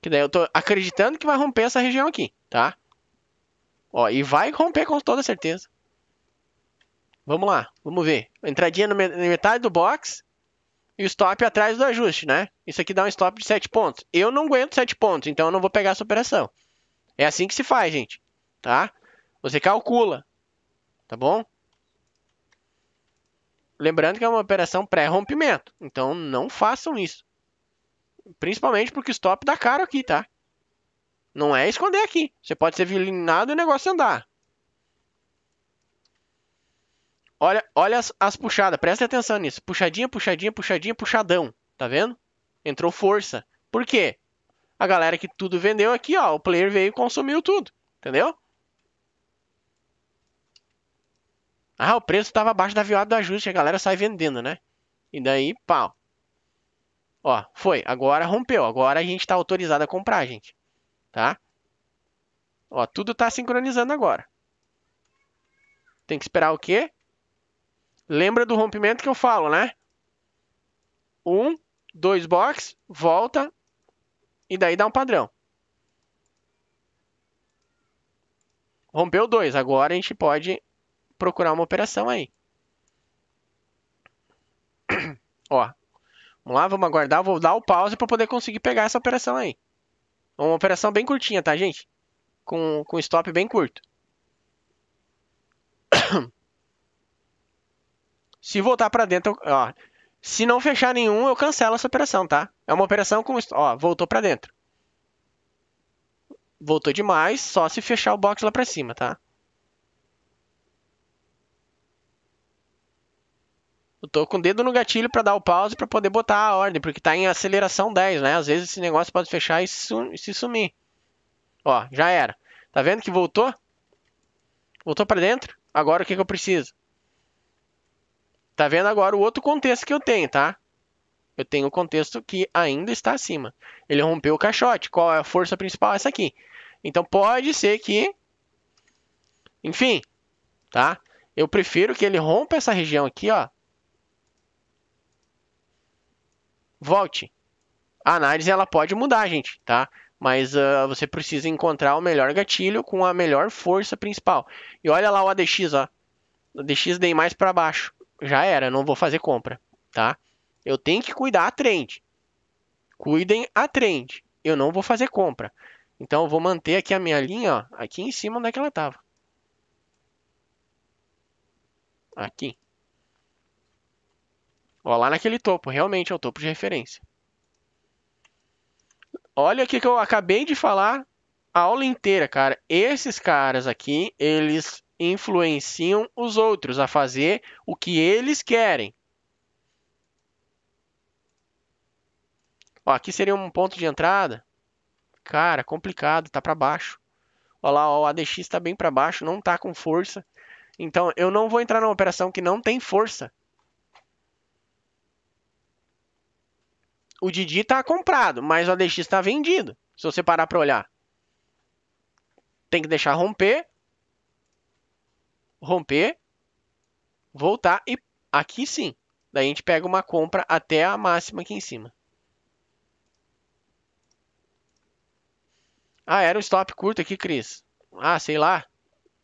Que daí eu tô acreditando que vai romper essa região aqui, tá? Ó, e vai romper com toda certeza. Vamos lá, vamos ver. Entradinha na metade do box e o stop atrás do ajuste, né? Isso aqui dá um stop de 7 pontos. Eu não aguento 7 pontos, então eu não vou pegar essa operação. É assim que se faz, gente, tá? Você calcula, tá bom? Lembrando que é uma operação pré-rompimento, então não façam isso. Principalmente porque o stop dá caro aqui, tá? Não é esconder aqui. Você pode ser vilinado e o negócio andar. Olha, olha as, as puxadas, presta atenção nisso. Puxadinha, puxadinha, puxadinha, puxadão. Tá vendo? Entrou força. Por quê? a galera que tudo vendeu aqui, ó, o player veio e consumiu tudo, entendeu? Ah, o preço estava abaixo da viada do ajuste, a galera sai vendendo, né? E daí, pau. Ó, foi. Agora rompeu. Agora a gente está autorizado a comprar, gente. Tá? Ó, tudo está sincronizando agora. Tem que esperar o quê? Lembra do rompimento que eu falo, né? Um, dois box, volta, e daí dá um padrão. Rompeu dois. Agora a gente pode procurar uma operação aí. Ó. Vamos lá, vamos aguardar. Vou dar o pause para poder conseguir pegar essa operação aí. Uma operação bem curtinha, tá, gente? Com, com stop bem curto. Se voltar para dentro, ó, se não fechar nenhum, eu cancelo essa operação, tá? É uma operação com... Ó, voltou para dentro. Voltou demais, só se fechar o box lá para cima, tá? Eu tô com o dedo no gatilho para dar o pause para poder botar a ordem, porque tá em aceleração 10, né? Às vezes esse negócio pode fechar e se sumir. Ó, já era. Tá vendo que voltou? Voltou para dentro? Agora o que, que eu preciso? Tá vendo agora o outro contexto que eu tenho, tá? Eu tenho o contexto que ainda está acima. Ele rompeu o caixote. Qual é a força principal? Essa aqui. Então pode ser que. Enfim, tá? Eu prefiro que ele rompa essa região aqui, ó. Volte. A análise ela pode mudar, gente, tá? Mas uh, você precisa encontrar o melhor gatilho com a melhor força principal. E olha lá o ADX, ó. O ADX dei mais para baixo já era, não vou fazer compra, tá? Eu tenho que cuidar a trend. Cuidem a trend. Eu não vou fazer compra. Então eu vou manter aqui a minha linha, ó, aqui em cima onde é que ela estava. Aqui. Ó, lá naquele topo, realmente é o topo de referência. Olha o que eu acabei de falar a aula inteira, cara. Esses caras aqui, eles influenciam os outros a fazer o que eles querem. Ó, aqui seria um ponto de entrada. Cara, complicado, tá para baixo. Olha lá, ó, o ADX está bem para baixo, não tá com força. Então, eu não vou entrar numa operação que não tem força. O Didi tá comprado, mas o ADX está vendido. Se você parar para olhar. Tem que deixar romper romper, voltar e aqui sim. Daí a gente pega uma compra até a máxima aqui em cima. Ah, era o stop curto aqui, Cris. Ah, sei lá.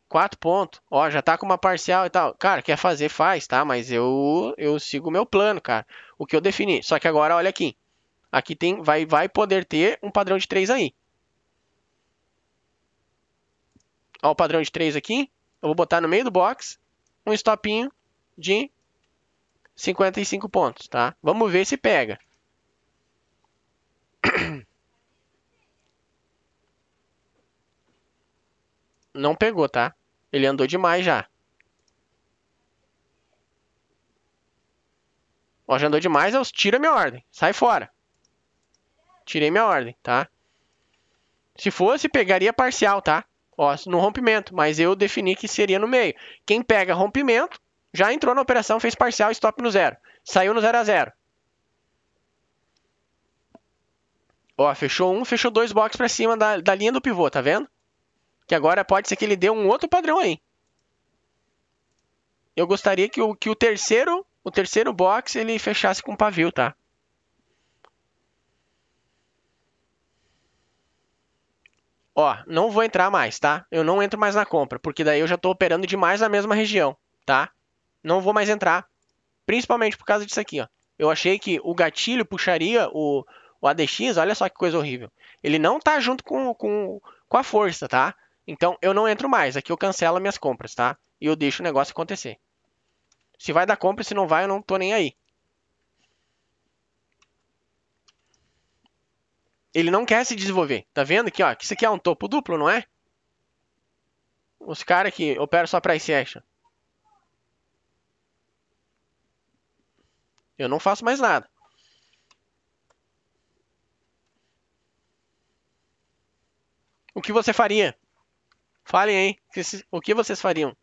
4 pontos. Ó, já tá com uma parcial e tal. Cara, quer fazer, faz, tá? Mas eu eu sigo o meu plano, cara. O que eu defini. Só que agora, olha aqui. Aqui tem, vai, vai poder ter um padrão de 3 aí. Ó o padrão de 3 aqui. Eu vou botar no meio do box um stopinho de 55 pontos, tá? Vamos ver se pega. Não pegou, tá? Ele andou demais já. Ó, já andou demais, eu tiro a minha ordem. Sai fora. Tirei minha ordem, tá? Se fosse, pegaria parcial, tá? ó, no rompimento, mas eu defini que seria no meio. Quem pega rompimento, já entrou na operação, fez parcial, stop no zero. Saiu no zero a zero. Ó, fechou um, fechou dois blocos para cima da, da linha do pivô, tá vendo? Que agora pode ser que ele dê um outro padrão aí. Eu gostaria que o, que o terceiro, o terceiro box ele fechasse com pavio, tá? ó, não vou entrar mais, tá? Eu não entro mais na compra, porque daí eu já estou operando demais na mesma região, tá? Não vou mais entrar, principalmente por causa disso aqui, ó. Eu achei que o gatilho puxaria o, o ADX, olha só que coisa horrível. Ele não tá junto com, com, com a força, tá? Então, eu não entro mais, aqui eu cancelo minhas compras, tá? E eu deixo o negócio acontecer. Se vai dar compra, se não vai, eu não tô nem aí. Ele não quer se desenvolver. Tá vendo aqui, ó? Que isso aqui é um topo duplo, não é? Os caras que operam só price action. Eu não faço mais nada. O que você faria? Falem aí. O que vocês fariam?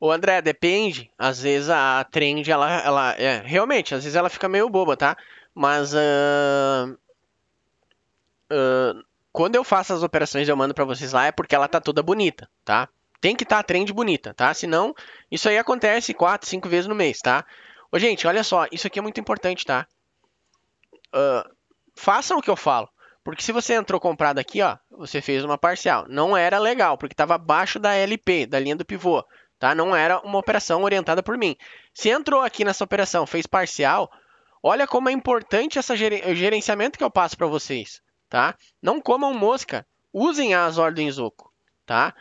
Ô André, depende. Às vezes a trend, ela, ela é, realmente, às vezes ela fica meio boba, tá? Mas uh, uh, quando eu faço as operações eu mando para vocês lá é porque ela tá toda bonita, tá? Tem que estar tá a trend bonita, tá? Senão, isso aí acontece 4, 5 vezes no mês, tá? Ô, gente, olha só, isso aqui é muito importante, tá? Uh, façam o que eu falo. Porque se você entrou comprado aqui, ó, você fez uma parcial. Não era legal, porque estava abaixo da LP, da linha do pivô tá? Não era uma operação orientada por mim. Se entrou aqui nessa operação, fez parcial, olha como é importante esse gerenciamento que eu passo para vocês, tá? Não comam mosca, usem as ordens oco, tá?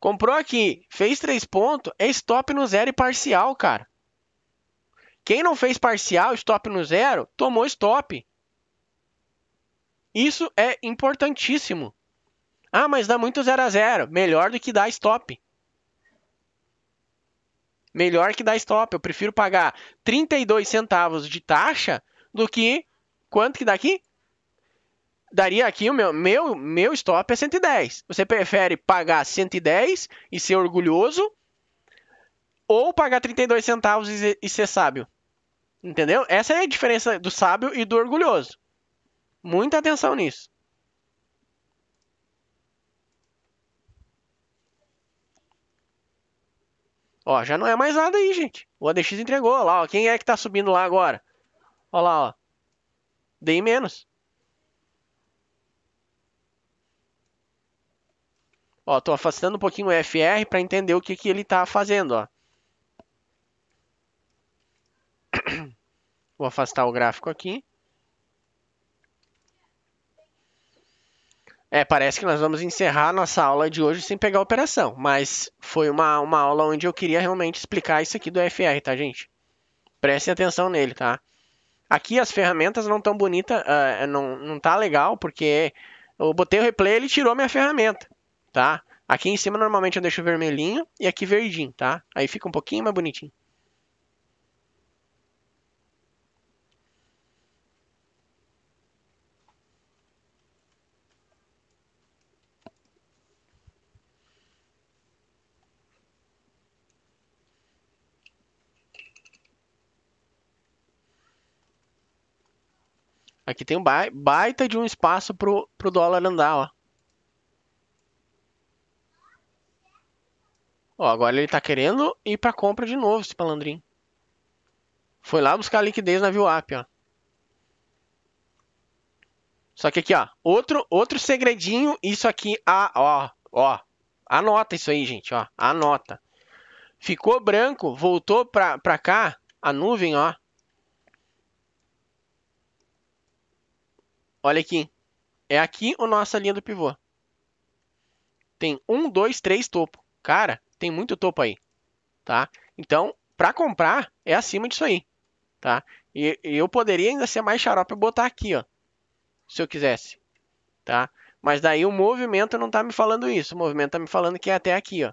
Comprou aqui, fez três pontos, é stop no zero e parcial, cara. Quem não fez parcial, stop no zero, tomou stop. Isso é importantíssimo. Ah, mas dá muito 0 a 0 Melhor do que dar stop melhor que dar stop. Eu prefiro pagar 32 centavos de taxa do que quanto que dá aqui? Daria aqui o meu meu meu stop é 110. Você prefere pagar 110 e ser orgulhoso ou pagar 32 centavos e, e ser sábio? Entendeu? Essa é a diferença do sábio e do orgulhoso. Muita atenção nisso. Ó, já não é mais nada aí, gente. O ADX entregou, lá, ó. Quem é que tá subindo lá agora? Ó lá, ó. DI menos. Ó, tô afastando um pouquinho o FR para entender o que que ele tá fazendo, ó. Vou afastar o gráfico aqui. É, parece que nós vamos encerrar nossa aula de hoje sem pegar a operação, mas foi uma, uma aula onde eu queria realmente explicar isso aqui do FR, tá, gente? Prestem atenção nele, tá? Aqui as ferramentas não tão bonitas, uh, ah, não, não tá legal, porque eu botei o replay e ele tirou minha ferramenta, tá? Aqui em cima normalmente eu deixo vermelhinho e aqui verdinho, tá? Aí fica um pouquinho mais bonitinho. Aqui tem um baita de um espaço pro, pro dólar andar, ó. Ó, agora ele tá querendo ir pra compra de novo, esse palandrinho. Foi lá buscar liquidez na VWAP, ó. Só que aqui, ó, outro, outro segredinho, isso aqui, ó, ó, anota isso aí, gente, ó, anota. Ficou branco, voltou pra, pra cá, a nuvem, ó, Olha aqui. É aqui a nossa linha do pivô. Tem um, dois, três topo. Cara, tem muito topo aí. Tá? Então, para comprar, é acima disso aí. Tá? E, eu poderia ainda ser mais xarope e botar aqui, ó. Se eu quisesse. Tá? Mas daí o movimento não tá me falando isso. O movimento tá me falando que é até aqui, ó.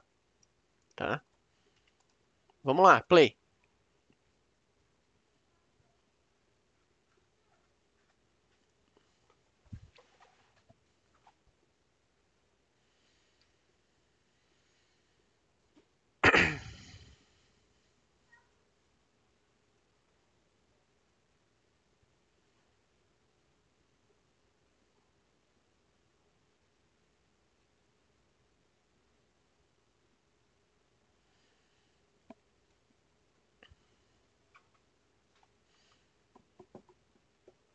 Tá? Vamos lá, play.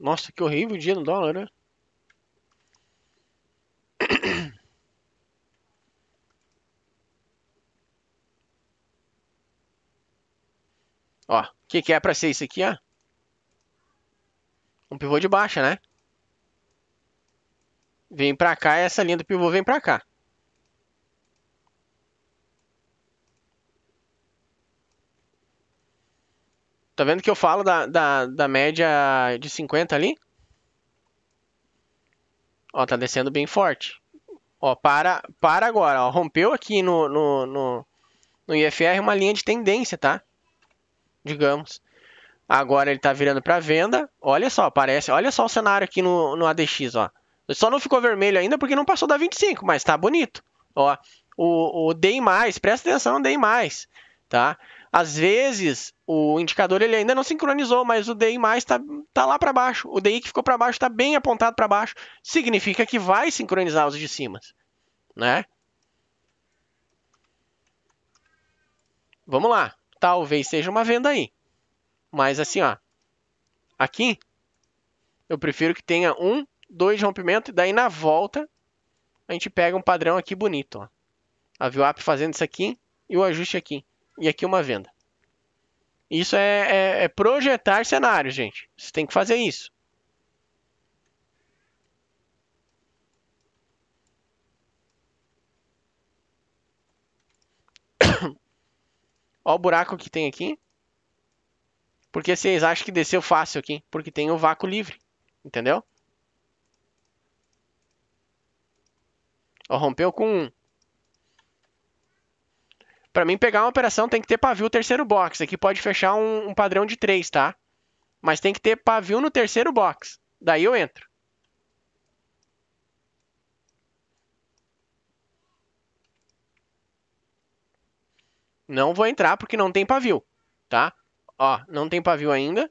Nossa, que horrível o dia no dólar, né? Ó, o que, que é para ser isso aqui, ó? Um pivô de baixa, né? Vem para cá, essa linha do pivô vem para cá. Tá vendo que eu falo da, da, da média de 50 ali? Ó, tá descendo bem forte. Ó, para, para agora. Ó, rompeu aqui no, no, no, no IFR uma linha de tendência, tá? Digamos. Agora ele tá virando para venda. Olha só, parece. Olha só o cenário aqui no, no ADX, ó. Só não ficou vermelho ainda porque não passou da 25, mas tá bonito. Ó, o, o DEI+, presta atenção no DEI+, tá? Às vezes, o indicador ele ainda não sincronizou, mas o DI+, está tá lá para baixo. O DI que ficou para baixo está bem apontado para baixo. Significa que vai sincronizar os de cima. Né? Vamos lá. Talvez seja uma venda aí. Mas assim, ó. Aqui, eu prefiro que tenha um, dois rompimentos. rompimento. E daí, na volta, a gente pega um padrão aqui bonito. Ó. A VWAP fazendo isso aqui e o ajuste aqui e aqui uma venda. Isso é, é, é projetar cenário, gente. Você tem que fazer isso. Olha o buraco que tem aqui. Porque vocês acham que desceu fácil aqui? Porque tem o vácuo livre. Entendeu? Ó, rompeu com 1. Para mim, pegar uma operação tem que ter pavio terceiro box. Aqui pode fechar um, um padrão de 3, tá? Mas tem que ter pavio no terceiro box. Daí eu entro. Não vou entrar porque não tem pavio, tá? Ó, não tem pavio ainda.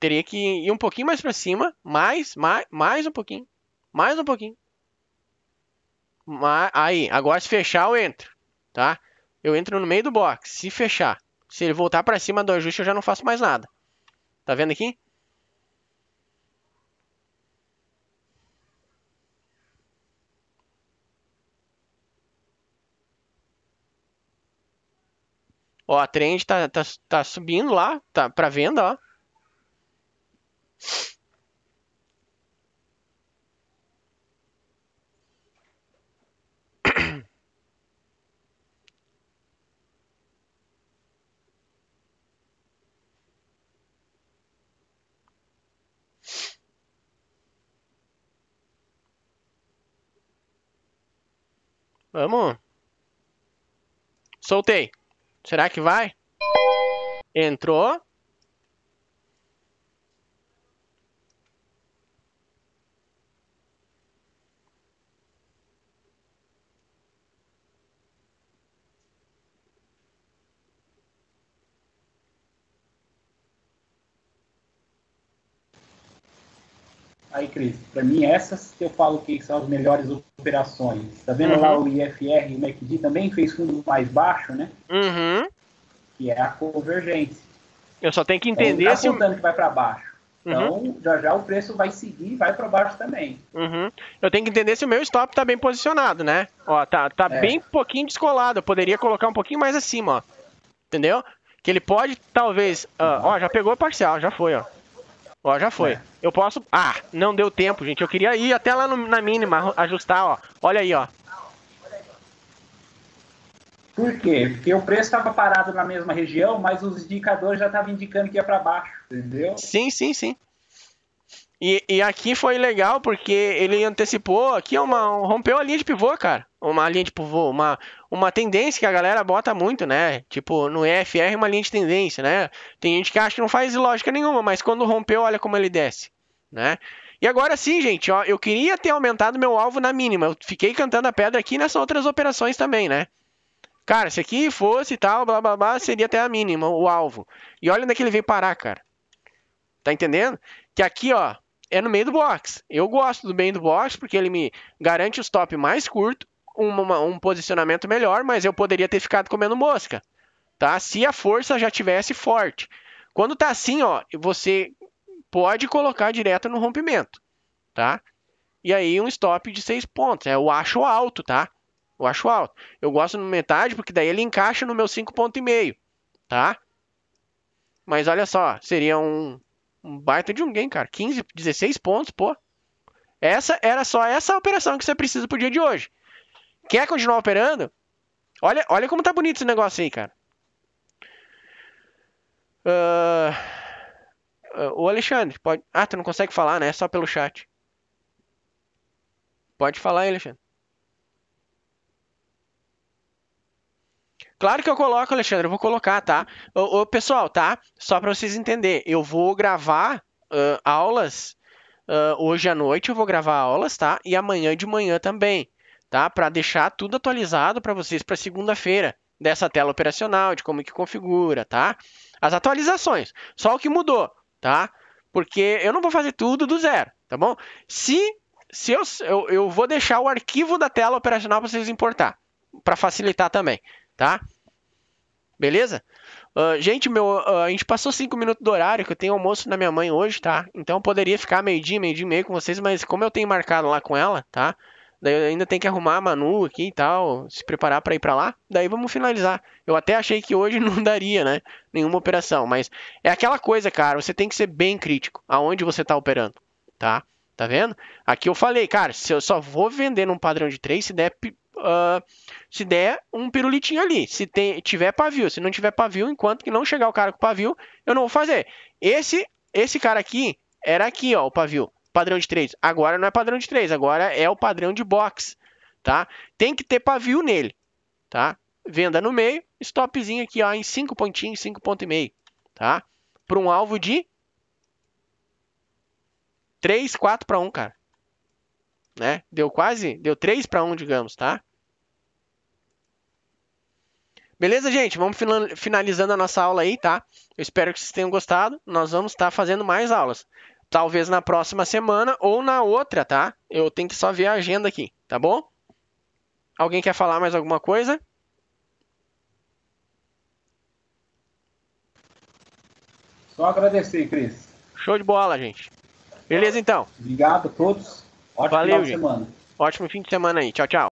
Teria que ir um pouquinho mais para cima, mais, mais, mais um pouquinho, mais um pouquinho. Aí, agora se fechar eu entro tá? Eu entro no meio do box, se fechar, se ele voltar para cima do ajuste, eu já não faço mais nada. Tá vendo aqui? Ó, a trend tá, tá, tá subindo lá, tá para venda, ó. Vamos. Soltei. Será que vai? Entrou. Tá aí, Cris, para mim, essas que eu falo que são as melhores operações. Tá vendo uhum. lá o IFR e o MACD também fez fundo mais baixo, né? Uhum. Que é a convergência. Eu só tenho que então, entender então, tá se. que vai para baixo. Uhum. Então, uhum. já já o preço vai seguir e vai para baixo também. Uhum. Eu tenho que entender se o meu stop tá bem posicionado, né? Ó, tá, tá é. bem pouquinho descolado. Eu poderia colocar um pouquinho mais acima, ó. Entendeu? Que ele pode, talvez. Uh, ó, já pegou parcial, já foi, ó. Ó, já foi. É. Eu posso. Ah, não deu tempo, gente. Eu queria ir até lá no, na mínima ajustar, ó. Olha aí, ó. Por quê? Porque o preço estava parado na mesma região, mas os indicadores já estavam indicando que ia para baixo, entendeu? Sim, sim, sim. E, e, aqui foi legal porque ele antecipou. Aqui é uma. rompeu a linha de pivô, cara. Uma linha de pivô, uma, uma tendência que a galera bota muito, né? Tipo, no EFR é uma linha de tendência, né? Tem gente que acha que não faz lógica nenhuma, mas quando rompeu, olha como ele desce, né? E agora sim, gente, ó, eu queria ter aumentado meu alvo na mínima. Eu fiquei cantando a pedra aqui nessas outras operações também, né? Cara, se aqui fosse tal, blá blá blá, seria até a mínima, o alvo. E olha onde é que ele veio parar, cara. Tá entendendo? Que aqui, ó, é no meio do box. Eu gosto do meio do box porque ele me garante o stop mais curto uma, um posicionamento melhor, mas eu poderia ter ficado comendo mosca, tá? Se a força já tivesse forte. Quando tá assim, ó, você pode colocar direto no rompimento, tá? E aí um stop de 6 pontos. É, eu acho alto, tá? Eu acho alto. Eu gosto no metade porque daí ele encaixa no meu meio, tá? Mas olha só, seria um, um baita de um game, cara. 15, 16 pontos, pô. Essa era só essa operação que você precisa pro dia de hoje. Quer continuar operando? Olha, olha como tá bonito esse negócio aí, cara. Uh, ah, uh, ah, o Alexandre, pode. Ah, tu não consegue falar, né? Só pelo chat. Pode falar Alexandre. Claro que eu coloco, Alexandre, eu vou colocar, tá? Ô, ô pessoal, tá? Só para vocês entenderem, eu vou gravar uh, aulas uh, hoje à noite, eu vou gravar aulas, tá? E amanhã de manhã também tá? Para deixar tudo atualizado para vocês para segunda-feira dessa tela operacional, de como que configura, tá? As atualizações, só o que mudou, tá? Porque eu não vou fazer tudo do zero, tá bom? Se se eu, eu, eu vou deixar o arquivo da tela operacional para vocês importar, para facilitar também, tá? Beleza? Uh, gente, meu, uh, a gente passou 5 minutos do horário, que eu tenho almoço na minha mãe hoje, tá? Então eu poderia ficar meio-dia, meio-dia e meio com vocês, mas como eu tenho marcado lá com ela, tá? Daí ainda tem que arrumar a Manu aqui e tal, se preparar para ir para lá. Daí vamos finalizar. Eu até achei que hoje não daria, né? Nenhuma operação, mas é aquela coisa, cara, você tem que ser bem crítico aonde você tá operando, tá? Tá vendo? Aqui eu falei, cara, se eu só vou vender num padrão de 3 se der uh, se der um pirulitinho ali. Se tem, tiver pavio, se não tiver pavio, enquanto que não chegar o cara com pavio, eu não vou fazer. Esse esse cara aqui era aqui, ó, o pavio padrão de três. Agora não é padrão de três, agora é o padrão de box, tá? Tem que ter pavio nele, tá? Venda no meio, stopzinho aqui ó, em 5 pontinhos, 5 ponto e meio, tá? Para um alvo de 3, 4 para 1, cara. Né? Deu quase, deu 3 para 1, digamos, tá? Beleza, gente? Vamos finalizando a nossa aula aí, tá? Eu espero que vocês tenham gostado. Nós vamos estar tá fazendo mais aulas. Talvez na próxima semana ou na outra, tá? Eu tenho que só ver a agenda aqui, tá bom? Alguém quer falar mais alguma coisa? Só agradecer, Cris. Show de bola, gente. Beleza, então. Obrigado a todos. Ótimo Valeu, de gente. semana. Ótimo fim de semana aí. Tchau, tchau.